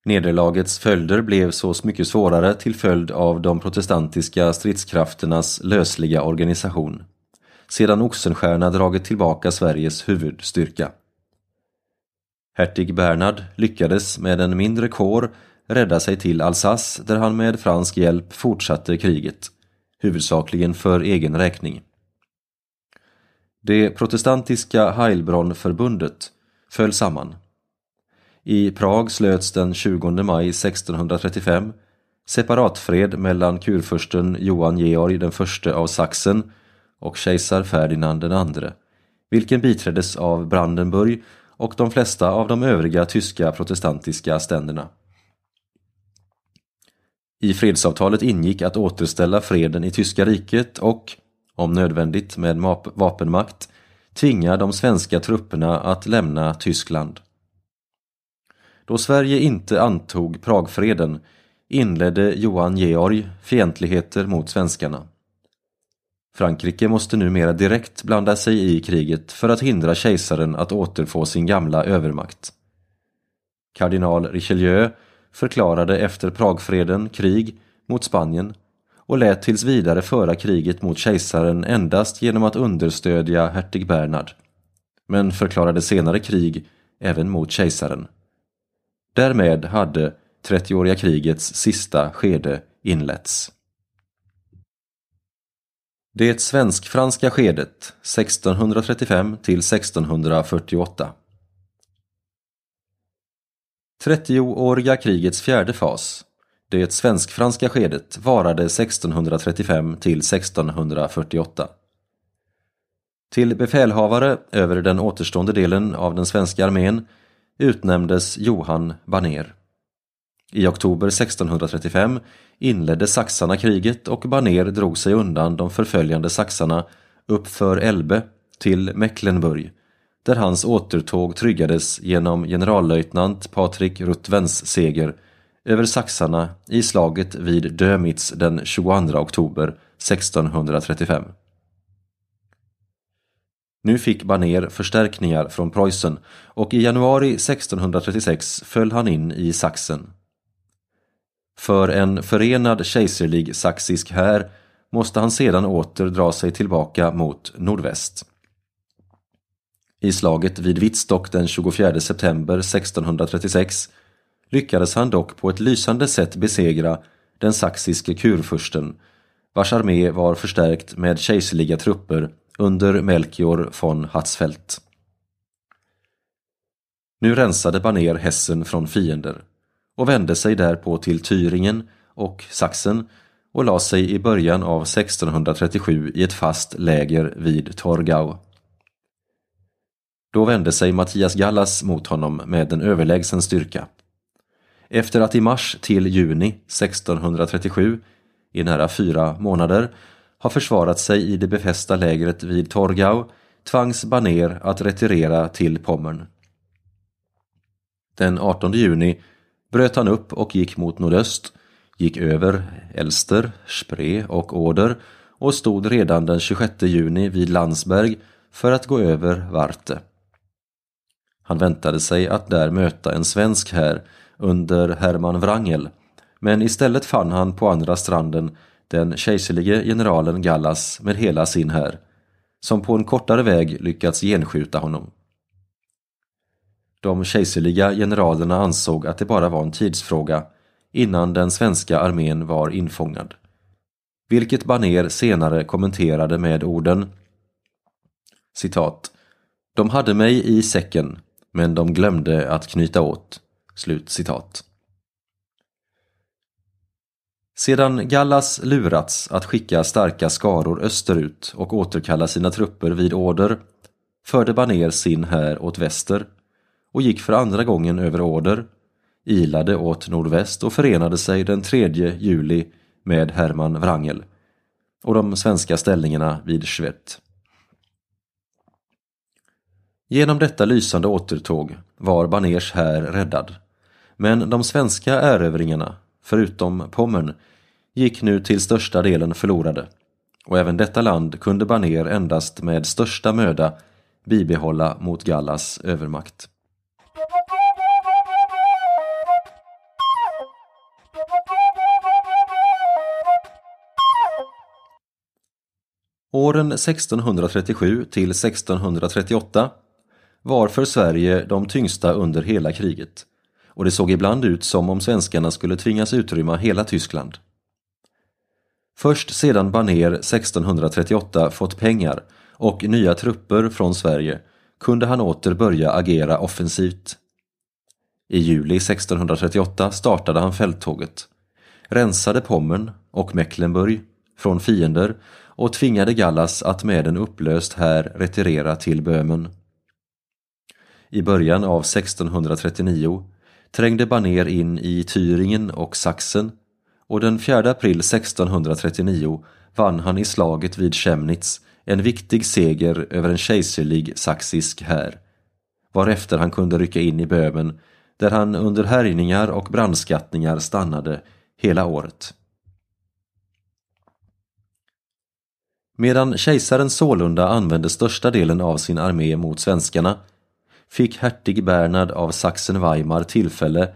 Nederlagets följder blev så mycket svårare till följd av de protestantiska stridskrafternas lösliga organisation, sedan Oxenstierna dragit tillbaka Sveriges huvudstyrka. Hertig Bernhard lyckades med en mindre kår rädda sig till Alsace där han med fransk hjälp fortsatte kriget, huvudsakligen för egen räkning. Det protestantiska Heilbronnförbundet föll samman. I Prag slöts den 20 maj 1635 separatfred mellan kurfursten Johan Georg den förste av Sachsen och kejsar Ferdinand den andre, vilken biträddes av Brandenburg och de flesta av de övriga tyska protestantiska ständerna. I fredsavtalet ingick att återställa freden i Tyska riket och om nödvändigt med vapenmakt, tvinga de svenska trupperna att lämna Tyskland. Då Sverige inte antog Pragfreden inledde Johan Georg fientligheter mot svenskarna. Frankrike måste numera direkt blanda sig i kriget för att hindra kejsaren att återfå sin gamla övermakt. Kardinal Richelieu förklarade efter Pragfreden krig mot Spanien och lät tills vidare föra kriget mot kejsaren endast genom att understödja hertig Bernhard, men förklarade senare krig även mot kejsaren. Därmed hade 30-åriga krigets sista skede inletts. Det svensk-franska skedet 1635 till 1648 30-åriga krigets fjärde fas det svensk-franska skedet varade 1635 till 1648. Till befälhavare över den återstående delen av den svenska armén utnämndes Johan Baner. I oktober 1635 inledde saxarna kriget och Baner drog sig undan de förföljande saxarna uppför Elbe till Mecklenburg där hans återtåg tryggades genom generallöjtnant Patrik Rutvens seger över saxarna i slaget vid Dömitz den 22 oktober 1635. Nu fick Baner förstärkningar från Preussen och i januari 1636 föll han in i saxen. För en förenad kejserlig saxisk här måste han sedan åter dra sig tillbaka mot nordväst. I slaget vid Wittstock den 24 september 1636 lyckades han dock på ett lysande sätt besegra den saxiske kurfursten, vars armé var förstärkt med kejserliga trupper under Melchior von Hatzfeldt. Nu rensade Baner Hessen från fiender och vände sig därpå till Thüringen och Sachsen och lade sig i början av 1637 i ett fast läger vid Torgau. Då vände sig Mattias Gallas mot honom med en överlägsen styrka. Efter att i mars till juni 1637, i nära fyra månader, ha försvarat sig i det befästa lägret vid Torgau tvangs Baner att retirera till Pommern. Den 18 juni bröt han upp och gick mot nordöst, gick över Elster, Spree och Oder och stod redan den 26 juni vid Landsberg för att gå över Varte. Han väntade sig att där möta en svensk här under Hermann Wrangel. Men istället fann han på andra stranden den kejserlige generalen Gallas med hela sin här, som på en kortare väg lyckats genskjuta honom. De kejserliga generalerna ansåg att det bara var en tidsfråga innan den svenska armén var infångad. Vilket Baner senare kommenterade med orden citat. De hade mig i säcken, men de glömde att knyta åt. Slut citat. Sedan Gallas lurats att skicka starka skaror österut och återkalla sina trupper vid order förde Baner sin här åt väster och gick för andra gången över order, ilade åt nordväst och förenade sig den 3 juli med Hermann Wrangel och de svenska ställningarna vid Schwett. Genom detta lysande återtåg var Baners här räddad men de svenska erövringarna, förutom Pommern, gick nu till största delen förlorade och även detta land kunde Baner endast med största möda bibehålla mot Gallas övermakt. Åren 1637 till 1638 var för Sverige de tyngsta under hela kriget och det såg ibland ut som om svenskarna skulle tvingas utrymma hela Tyskland. Först sedan Baner 1638 fått pengar och nya trupper från Sverige kunde han åter börja agera offensivt. I juli 1638 startade han fälttåget, rensade Pommern och Mecklenburg från fiender och tvingade Gallas att med en upplöst här retirera till Böhmen. I början av 1639 trängde Baner in i Thüringen och Sachsen och den 4 april 1639 vann han i slaget vid Chemnitz en viktig seger över en kejserlig saxisk här. varefter han kunde rycka in i Böhmen där han under härjningar och brandskattningar stannade hela året. Medan kejsaren sålunda använde största delen av sin armé mot svenskarna fick hertig Bernhard av Sachsen-Weimar tillfälle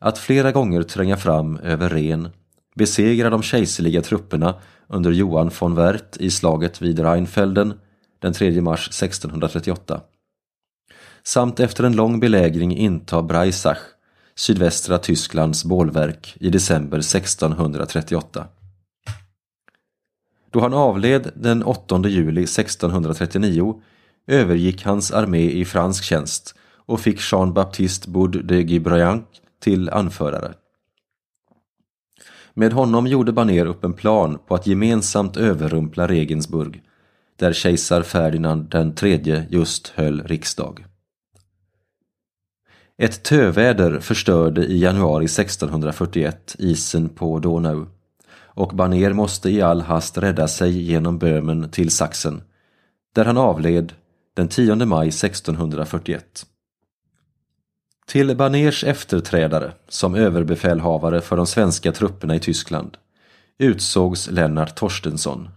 att flera gånger tränga fram över Ren, besegra de kejserliga trupperna under Johan von Wert i slaget vid Rheinfelden den 3 mars 1638 samt efter en lång belägring inta Breisach, sydvästra Tysklands bålverk, i december 1638. Då han avled den 8 juli 1639 övergick hans armé i fransk tjänst och fick Jean-Baptiste Boud de Gibrayanc till anförare. Med honom gjorde Baner upp en plan på att gemensamt överrumpla Regensburg, där kejsar Ferdinand III just höll riksdag. Ett töväder förstörde i januari 1641 isen på Donau och Baner måste i all hast rädda sig genom Böhmen till Sachsen, där han avled den 10 maj 1641. Till Baners efterträdare som överbefälhavare för de svenska trupperna i Tyskland utsågs Lennart Torstensson.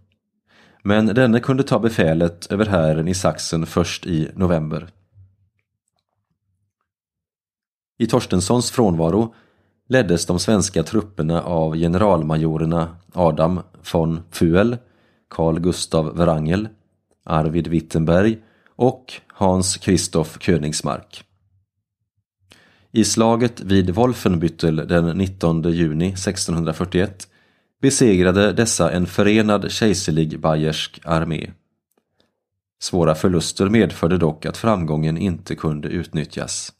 Men denne kunde ta befälet över hären i Sachsen först i november. I Torstenssons frånvaro leddes de svenska trupperna av generalmajorerna Adam von Fuel, Carl Gustav Wrangel, Arvid Wittenberg och Hans Christoph Königsmark. I slaget vid Wolfenbüttel den 19 juni 1641 besegrade dessa en förenad kejserlig bayersk armé. Svåra förluster medförde dock att framgången inte kunde utnyttjas.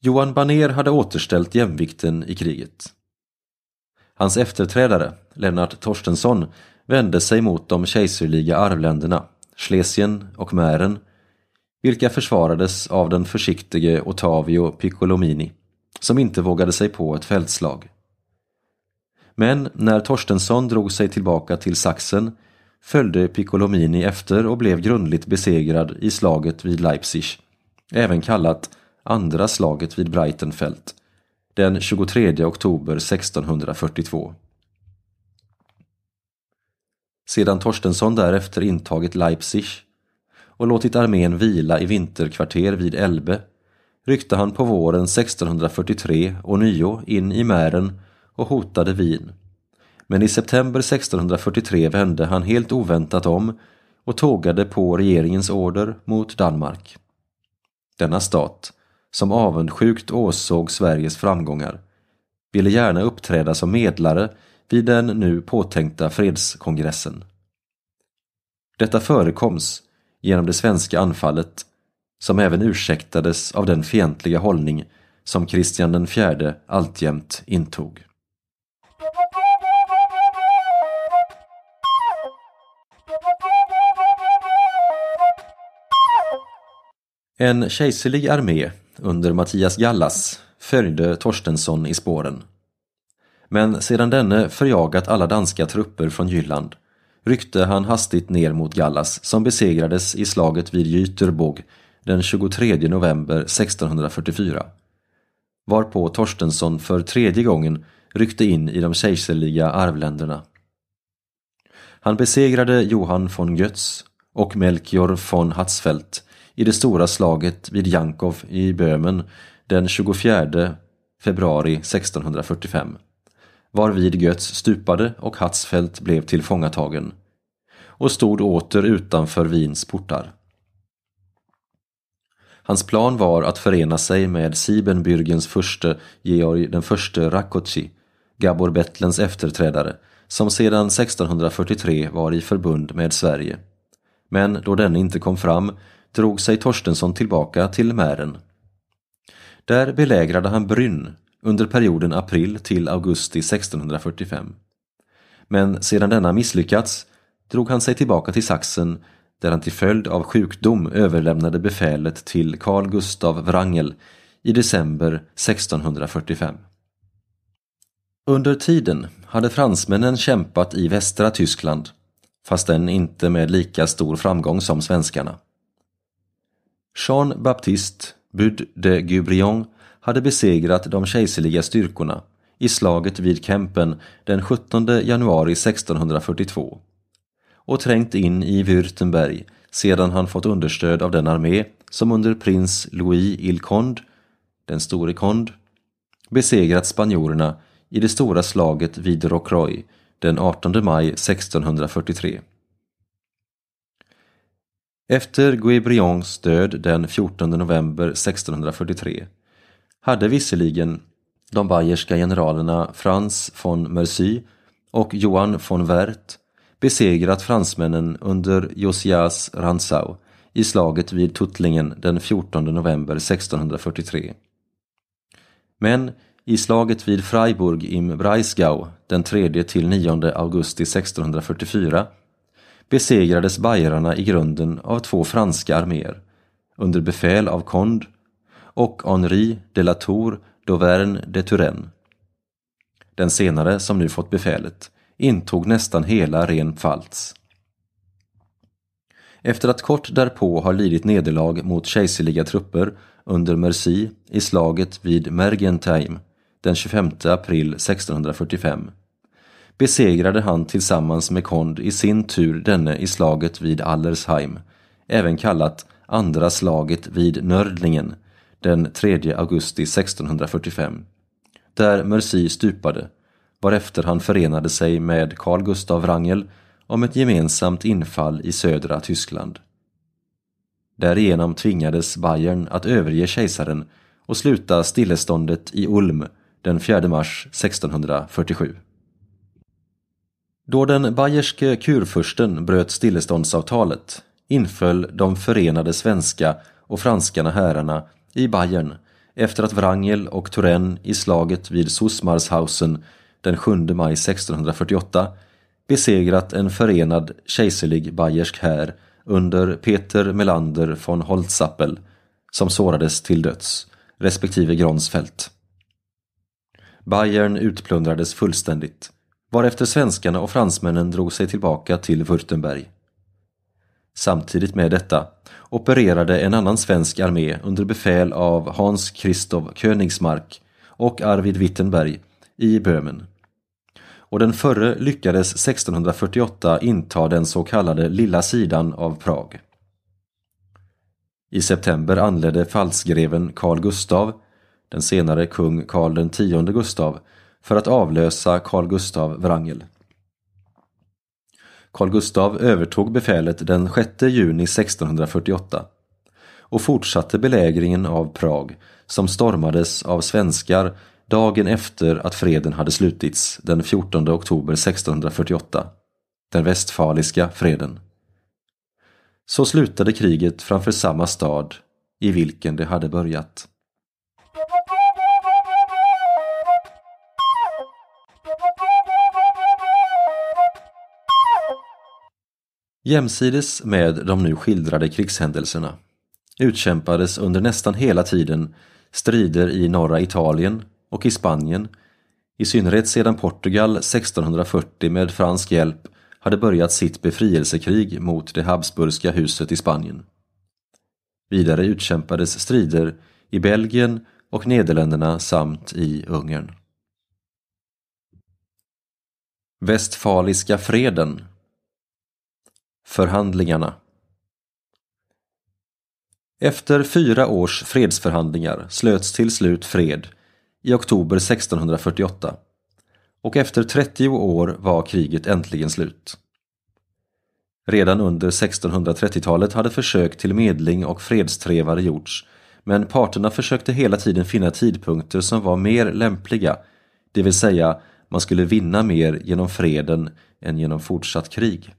Johan Baner hade återställt jämvikten i kriget. Hans efterträdare, Lennart Torstensson, vände sig mot de kejserliga arvländerna, Schlesien och Mähren, vilka försvarades av den försiktige Ottavio Piccolomini, som inte vågade sig på ett fältslag. Men när Torstensson drog sig tillbaka till Sachsen följde Piccolomini efter och blev grundligt besegrad i slaget vid Leipzig, även kallat andra slaget vid Breitenfeld, den 23 oktober 1642 sedan Torstensson därefter intagit Leipzig och låtit armén vila i vinterkvarter vid Elbe ryckte han på våren 1643 och nio in i Mären och hotade Wien. Men i september 1643 vände han helt oväntat om och tågade på regeringens order mot Danmark. Denna stat, som avundsjukt åsåg Sveriges framgångar, ville gärna uppträda som medlare vid den nu påtänkta fredskongressen. Detta förekoms genom det svenska anfallet som även ursäktades av den fientliga hållning som Kristian IV alltjämt intog. En kejserlig armé under Mattias Gallas följde Torstensson i spåren. Men sedan denne förjagat alla danska trupper från Jylland ryckte han hastigt ner mot Gallas som besegrades i slaget vid Jyterbog den 23 november 1644. Varpå Torstensson för tredje gången ryckte in i de kejserliga arvländerna. Han besegrade Johan von Götz och Melchior von Hatzfeldt i det stora slaget vid Jankov i Böhmen den 24 februari 1645 varvid Götz stupade och Hatzfeldt blev tillfångatagen och stod åter utanför Wiens portar. Hans plan var att förena sig med Siebenbürgens furste Georg den förste Rákóczi, Gabor Bettlens efterträdare, som sedan 1643 var i förbund med Sverige. Men då denne inte kom fram drog sig Torstensson tillbaka till Mären. Där belägrade han Brynn under perioden april till augusti 1645. Men sedan denna misslyckats drog han sig tillbaka till Sachsen där han till följd av sjukdom överlämnade befälet till Carl Gustav Wrangel i december 1645. Under tiden hade fransmännen kämpat i västra Tyskland, fastän inte med lika stor framgång som svenskarna. Jean Baptiste Bud de Gubrion hade besegrat de kejserliga styrkorna i slaget vid Kempen den 17 januari 1642 och trängt in i Württemberg sedan han fått understöd av den armé som under prins Louis Ilkond, den store Kond, besegrat spanjorerna i det stora slaget vid Rocroy den 18 maj 1643. Efter Guébrions död den 14 november 1643 hade visserligen de bayerska generalerna Franz von Mercy och Johan von Wert besegrat fransmännen under Josias Rantzau i slaget vid Tuttlingen den 14 november 1643. Men i slaget vid Freiburg im Breisgau den 3-9 augusti 1644 besegrades bayrarna i grunden av två franska arméer under befäl av Kond och Henri de la Tour d'Auvergne de Turenne. Den senare, som nu fått befälet, intog nästan hela Rhenpfalz. Efter att kort därpå ha lidit nederlag mot kejserliga trupper under Mercy i slaget vid Mergentheim den 25 april 1645 besegrade han tillsammans med Kond i sin tur denne i slaget vid Allersheim, även kallat andra slaget vid Nördlingen den 3 augusti 1645, där Mercy stupade, varefter han förenade sig med Carl Gustav Wrangel om ett gemensamt infall i södra Tyskland. Därigenom tvingades Bayern att överge kejsaren och sluta stilleståndet i Ulm den 4 mars 1647. Då den bayerske kurfursten bröt stilleståndsavtalet inföll de förenade svenska och franska herrarna i Bayern efter att Wrangel och Turenne i slaget vid Sussmarshausen den 7 maj 1648 besegrat en förenad kejserlig bayersk här under Peter Melander von Holzappel som sårades till döds, respektive Gronsfeld. Bayern utplundrades fullständigt, varefter svenskarna och fransmännen drog sig tillbaka till Württemberg. Samtidigt med detta opererade en annan svensk armé under befäl av Hans Christoph Königsmark och Arvid Wittenberg i Böhmen. Och den förre lyckades 1648 inta den så kallade lilla sidan av Prag. I september anledde falskgreven Carl Gustav, den senare kung Carl X Gustav, för att avlösa Carl Gustav Wrangel. Carl Gustav övertog befälet den 6 juni 1648 och fortsatte belägringen av Prag som stormades av svenskar dagen efter att freden hade slutits den 14 oktober 1648, den västfaliska freden. Så slutade kriget framför samma stad i vilken det hade börjat. Jämsides med de nu skildrade krigshändelserna utkämpades under nästan hela tiden strider i norra Italien och i Spanien, i synnerhet sedan Portugal 1640 med fransk hjälp hade börjat sitt befrielsekrig mot det habsburgska huset i Spanien. Vidare utkämpades strider i Belgien och Nederländerna samt i Ungern. Västfaliska freden Förhandlingarna Efter fyra års fredsförhandlingar slöts till slut fred i oktober 1648 och efter 30 år var kriget äntligen slut. Redan under 1630-talet hade försök till medling och fredstrevare gjorts men parterna försökte hela tiden finna tidpunkter som var mer lämpliga, det vill säga man skulle vinna mer genom freden än genom fortsatt krig.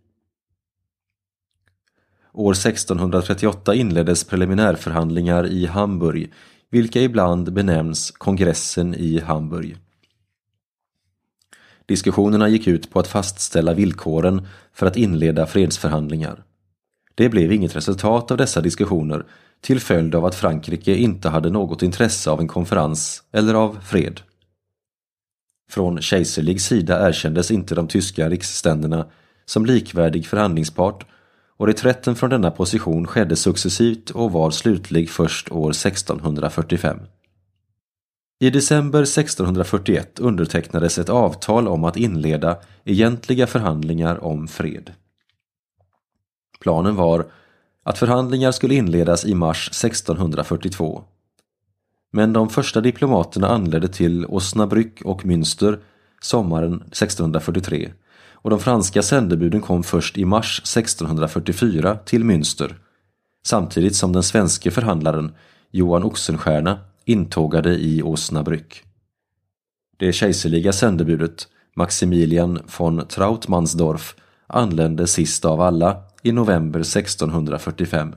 År 1638 inleddes preliminärförhandlingar i Hamburg, vilka ibland benämns kongressen i Hamburg. Diskussionerna gick ut på att fastställa villkoren för att inleda fredsförhandlingar. Det blev inget resultat av dessa diskussioner till följd av att Frankrike inte hade något intresse av en konferens eller av fred. Från kejserlig sida erkändes inte de tyska riksständerna som likvärdig förhandlingspart och reträtten från denna position skedde successivt och var slutlig först år 1645. I december 1641 undertecknades ett avtal om att inleda egentliga förhandlingar om fred. Planen var att förhandlingar skulle inledas i mars 1642. Men de första diplomaterna anlände till Osnabrück och Münster sommaren 1643 och de franska sändebuden kom först i mars 1644 till Münster samtidigt som den svenske förhandlaren Johan Oxenstierna intågade i Åsnabrück. Det kejserliga sändebudet Maximilian von Trautmansdorf anlände sist av alla i november 1645.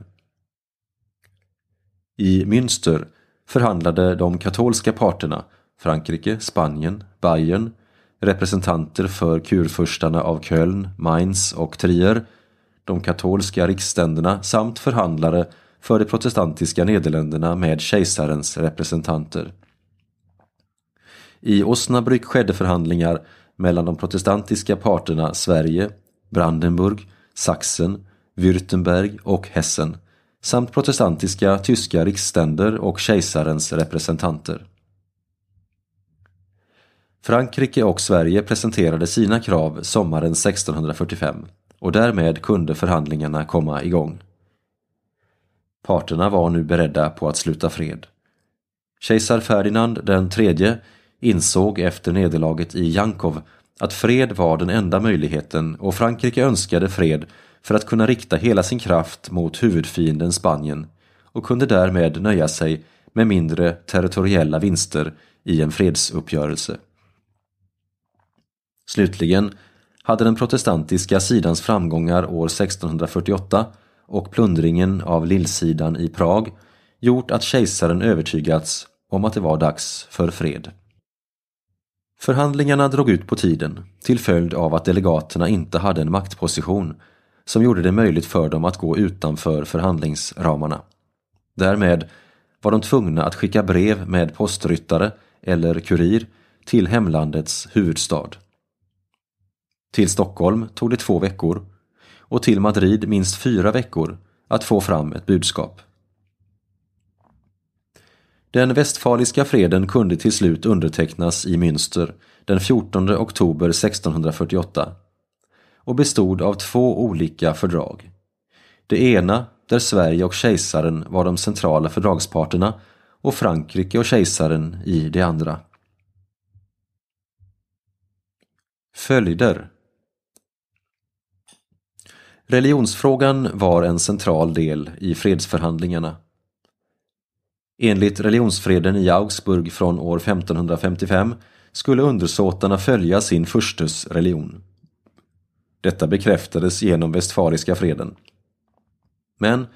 I Münster förhandlade de katolska parterna Frankrike, Spanien, Bayern representanter för kurfurstarna av Köln, Mainz och Trier, de katolska riksständerna samt förhandlare för de protestantiska Nederländerna med kejsarens representanter. I Osnabrück skedde förhandlingar mellan de protestantiska parterna Sverige, Brandenburg, Sachsen, Württemberg och Hessen samt protestantiska tyska riksständer och kejsarens representanter. Frankrike och Sverige presenterade sina krav sommaren 1645 och därmed kunde förhandlingarna komma igång. Parterna var nu beredda på att sluta fred. Kejsar Ferdinand den tredje insåg efter nederlaget i Jankov att fred var den enda möjligheten och Frankrike önskade fred för att kunna rikta hela sin kraft mot huvudfienden Spanien och kunde därmed nöja sig med mindre territoriella vinster i en fredsuppgörelse. Slutligen hade den protestantiska sidans framgångar år 1648 och plundringen av Lillsidan i Prag gjort att kejsaren övertygats om att det var dags för fred. Förhandlingarna drog ut på tiden till följd av att delegaterna inte hade en maktposition som gjorde det möjligt för dem att gå utanför förhandlingsramarna. Därmed var de tvungna att skicka brev med postryttare eller kurir till hemlandets huvudstad. Till Stockholm tog det två veckor och till Madrid minst fyra veckor att få fram ett budskap. Den västfaliska freden kunde till slut undertecknas i Münster den 14 oktober 1648 och bestod av två olika fördrag. Det ena, där Sverige och kejsaren var de centrala fördragsparterna och Frankrike och kejsaren i det andra. Följder Religionsfrågan var en central del i fredsförhandlingarna. Enligt religionsfreden i Augsburg från år 1555 skulle undersåtarna följa sin furstes religion. Detta bekräftades genom Westfaliska freden. Men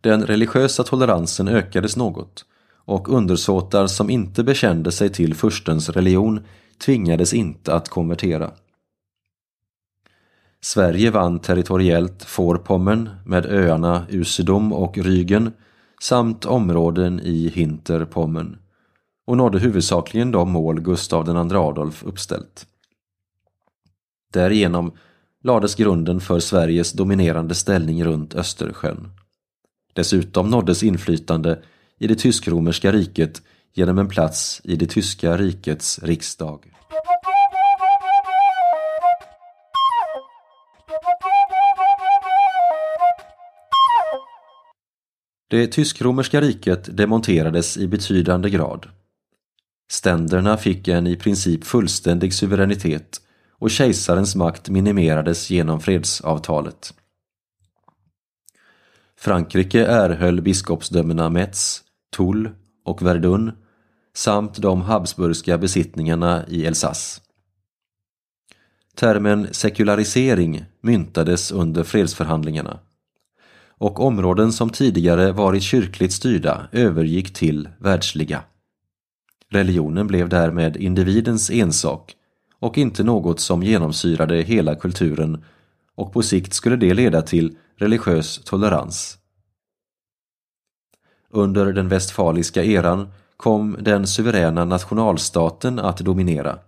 den religiösa toleransen ökades något och undersåtar som inte bekände sig till furstens religion tvingades inte att konvertera. Sverige vann territoriellt Forpommern med öarna Usedom och Rügen samt områden i Hinterpommern och nådde huvudsakligen de mål Gustav II Adolf uppställt. Därigenom lades grunden för Sveriges dominerande ställning runt Östersjön. Dessutom nåddes inflytande i det tysk-romerska riket genom en plats i det tyska rikets riksdag. Det tysk-romerska riket demonterades i betydande grad. Ständerna fick en i princip fullständig suveränitet och kejsarens makt minimerades genom fredsavtalet. Frankrike erhöll biskopsdömena Metz, Toul och Verdun samt de habsburgska besittningarna i Elsass. Termen sekularisering myntades under fredsförhandlingarna och områden som tidigare varit kyrkligt styrda övergick till världsliga. Religionen blev därmed individens ensak och inte något som genomsyrade hela kulturen och på sikt skulle det leda till religiös tolerans. Under den västfaliska eran kom den suveräna nationalstaten att dominera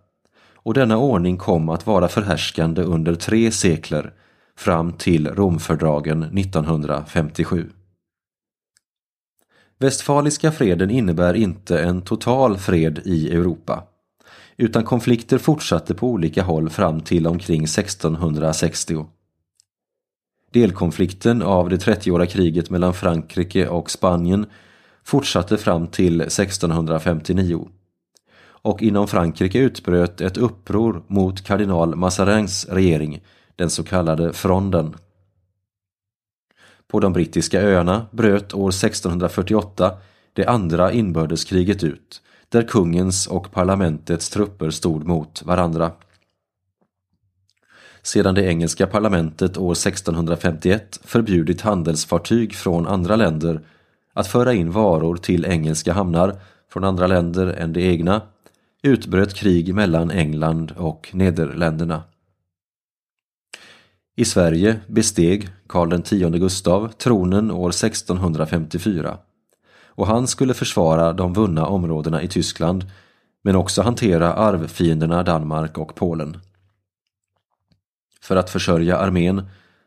och denna ordning kom att vara förhärskande under tre sekler fram till Romfördragen 1957. Västfaliska freden innebär inte en total fred i Europa utan konflikter fortsatte på olika håll fram till omkring 1660. Delkonflikten av det 30-åriga kriget mellan Frankrike och Spanien fortsatte fram till 1659. Och inom Frankrike utbröt ett uppror mot kardinal Mazarins regering den så kallade fronden. På de brittiska öarna bröt år 1648 det andra inbördeskriget ut, där kungens och parlamentets trupper stod mot varandra. Sedan det engelska parlamentet år 1651 förbjudit handelsfartyg från andra länder att föra in varor till engelska hamnar från andra länder än det egna utbröt krig mellan England och Nederländerna. I Sverige besteg Karl X Gustav tronen år 1654 och han skulle försvara de vunna områdena i Tyskland men också hantera arvfienderna Danmark och Polen. För att försörja armén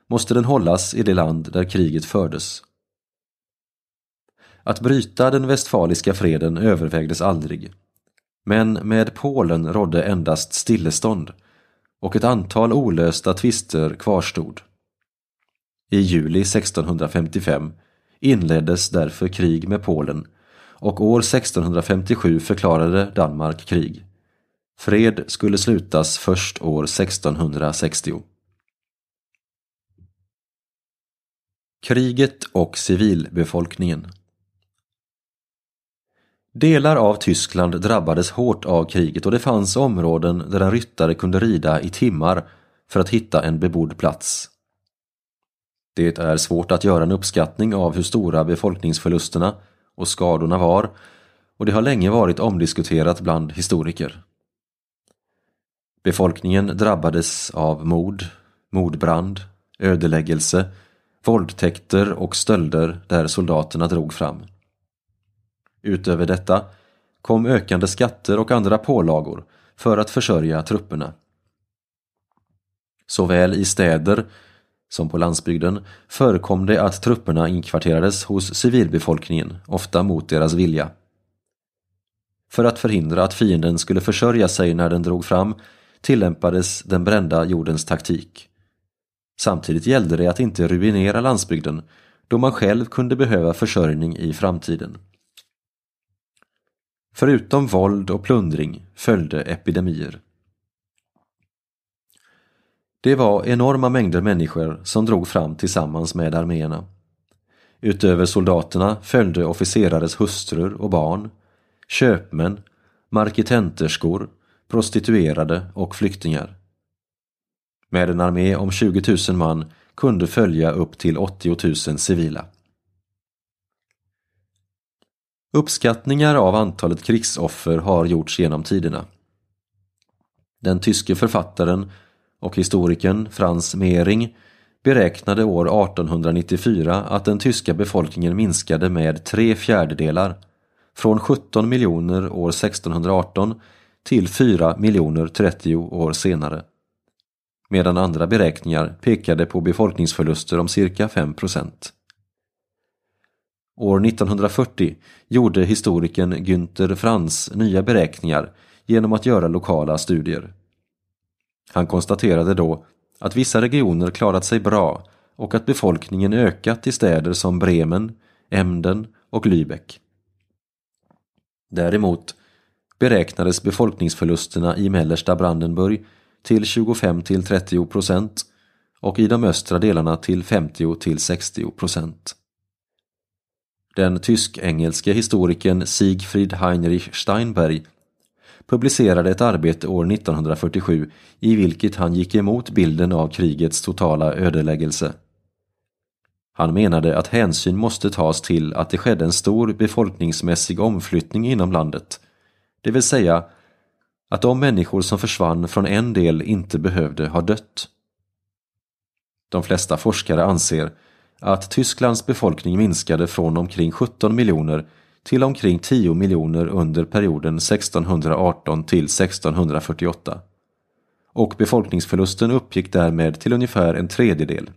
måste den hållas i det land där kriget fördes. Att bryta den västfaliska freden övervägdes aldrig. Men med Polen rådde endast stillestånd och ett antal olösta tvister kvarstod. I juli 1655 inleddes därför krig med Polen och år 1657 förklarade Danmark krig. Fred skulle slutas först år 1660. Kriget och civilbefolkningen Delar av Tyskland drabbades hårt av kriget och det fanns områden där en ryttare kunde rida i timmar för att hitta en bebodd plats. Det är svårt att göra en uppskattning av hur stora befolkningsförlusterna och skadorna var och det har länge varit omdiskuterat bland historiker. Befolkningen drabbades av mord, mordbrand, ödeläggelse, våldtäkter och stölder där soldaterna drog fram. Utöver detta kom ökande skatter och andra pålagor för att försörja trupperna. Såväl i städer som på landsbygden förekom det att trupperna inkvarterades hos civilbefolkningen, ofta mot deras vilja. För att förhindra att fienden skulle försörja sig när den drog fram tillämpades den brända jordens taktik. Samtidigt gällde det att inte ruinera landsbygden då man själv kunde behöva försörjning i framtiden. Förutom våld och plundring följde epidemier. Det var enorma mängder människor som drog fram tillsammans med arméerna. Utöver soldaterna följde officerares hustrur och barn, köpmän, marketenterskor, prostituerade och flyktingar. Med en armé om 20 000 man kunde följa upp till 80 000 civila. Uppskattningar av antalet krigsoffer har gjorts genom tiderna. Den tyske författaren och historikern Franz Mehring beräknade år 1894 att den tyska befolkningen minskade med tre fjärdedelar, från 17 miljoner år 1618 till 4 miljoner 30 år senare. Medan andra beräkningar pekade på befolkningsförluster om cirka 5 procent. År 1940 gjorde historikern Günther Franz nya beräkningar genom att göra lokala studier. Han konstaterade då att vissa regioner klarat sig bra och att befolkningen ökat i städer som Bremen, Emden och Lübeck. Däremot beräknades befolkningsförlusterna i mellersta Brandenburg till 25-30 procent och i de östra delarna till 50-60 procent den tysk-engelske historikern Siegfried Heinrich Steinberg publicerade ett arbete år 1947 i vilket han gick emot bilden av krigets totala ödeläggelse. Han menade att hänsyn måste tas till att det skedde en stor befolkningsmässig omflyttning inom landet, det vill säga att de människor som försvann från en del inte behövde ha dött. De flesta forskare anser att Tysklands befolkning minskade från omkring 17 miljoner till omkring 10 miljoner under perioden 1618 till 1648. Och befolkningsförlusten uppgick därmed till ungefär en tredjedel.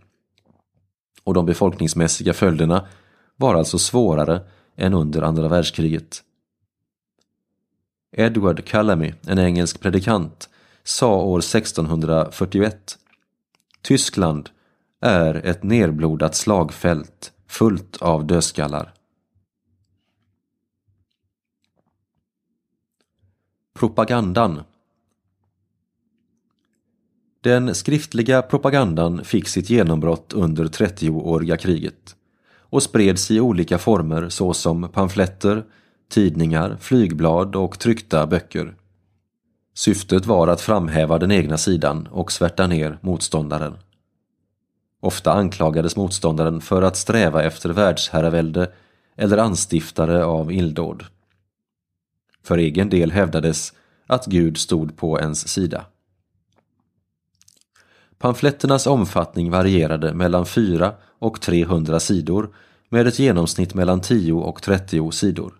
Och de befolkningsmässiga följderna var alltså svårare än under andra världskriget. Edward Callamy, en engelsk predikant, sa år 1641 Tyskland, är ett nerblodat slagfält fullt av dödskallar. Propagandan Den skriftliga propagandan fick sitt genombrott under 30-åriga kriget och spreds i olika former såsom pamfletter, tidningar, flygblad och tryckta böcker. Syftet var att framhäva den egna sidan och svärta ner motståndaren. Ofta anklagades motståndaren för att sträva efter världsherravälde eller anstiftare av illdåd. För egen del hävdades att Gud stod på ens sida. Pamfletternas omfattning varierade mellan 4 och 300 sidor med ett genomsnitt mellan 10 och 30 sidor.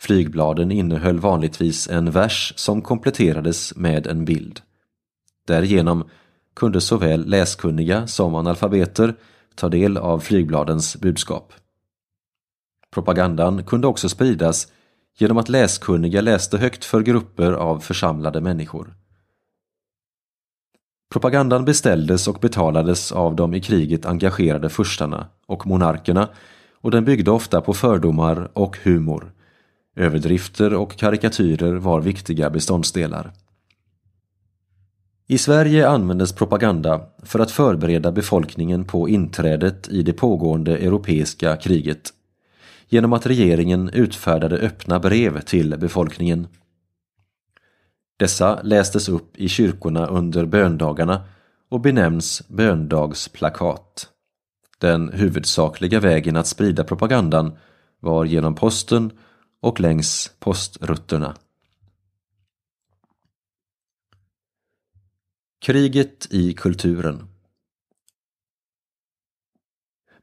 Flygbladen innehöll vanligtvis en vers som kompletterades med en bild. Därigenom kunde såväl läskunniga som analfabeter ta del av flygbladens budskap. Propagandan kunde också spridas genom att läskunniga läste högt för grupper av församlade människor. Propagandan beställdes och betalades av de i kriget engagerade furstarna och monarkerna och den byggde ofta på fördomar och humor. Överdrifter och karikatyrer var viktiga beståndsdelar. I Sverige användes propaganda för att förbereda befolkningen på inträdet i det pågående europeiska kriget genom att regeringen utfärdade öppna brev till befolkningen. Dessa lästes upp i kyrkorna under böndagarna och benämns böndagsplakat. Den huvudsakliga vägen att sprida propagandan var genom posten och längs postrutterna. Kriget i kulturen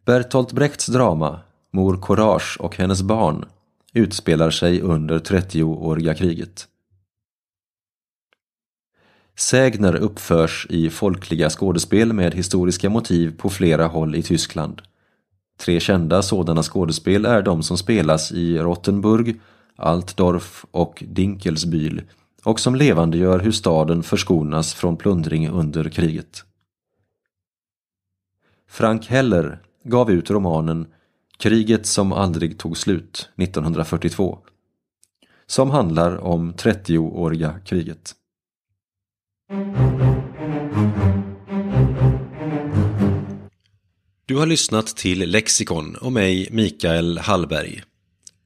Bertolt Brechts drama Mor Courage och hennes barn utspelar sig under 30-åriga kriget. Sägner uppförs i folkliga skådespel med historiska motiv på flera håll i Tyskland. Tre kända sådana skådespel är de som spelas i Rottenburg, Altdorf och Dinkelsbühl och som levandegör hur staden förskonas från plundring under kriget. Frank Heller gav ut romanen Kriget som aldrig tog slut 1942 som handlar om 30-åriga kriget. Du har lyssnat till Lexikon och mig, Mikael Hallberg.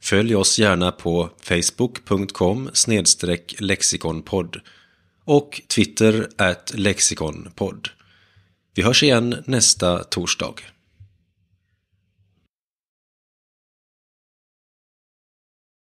Följ oss gärna på facebook.com lexikonpodd och twitter at lexikonpodd. Vi hörs igen nästa torsdag.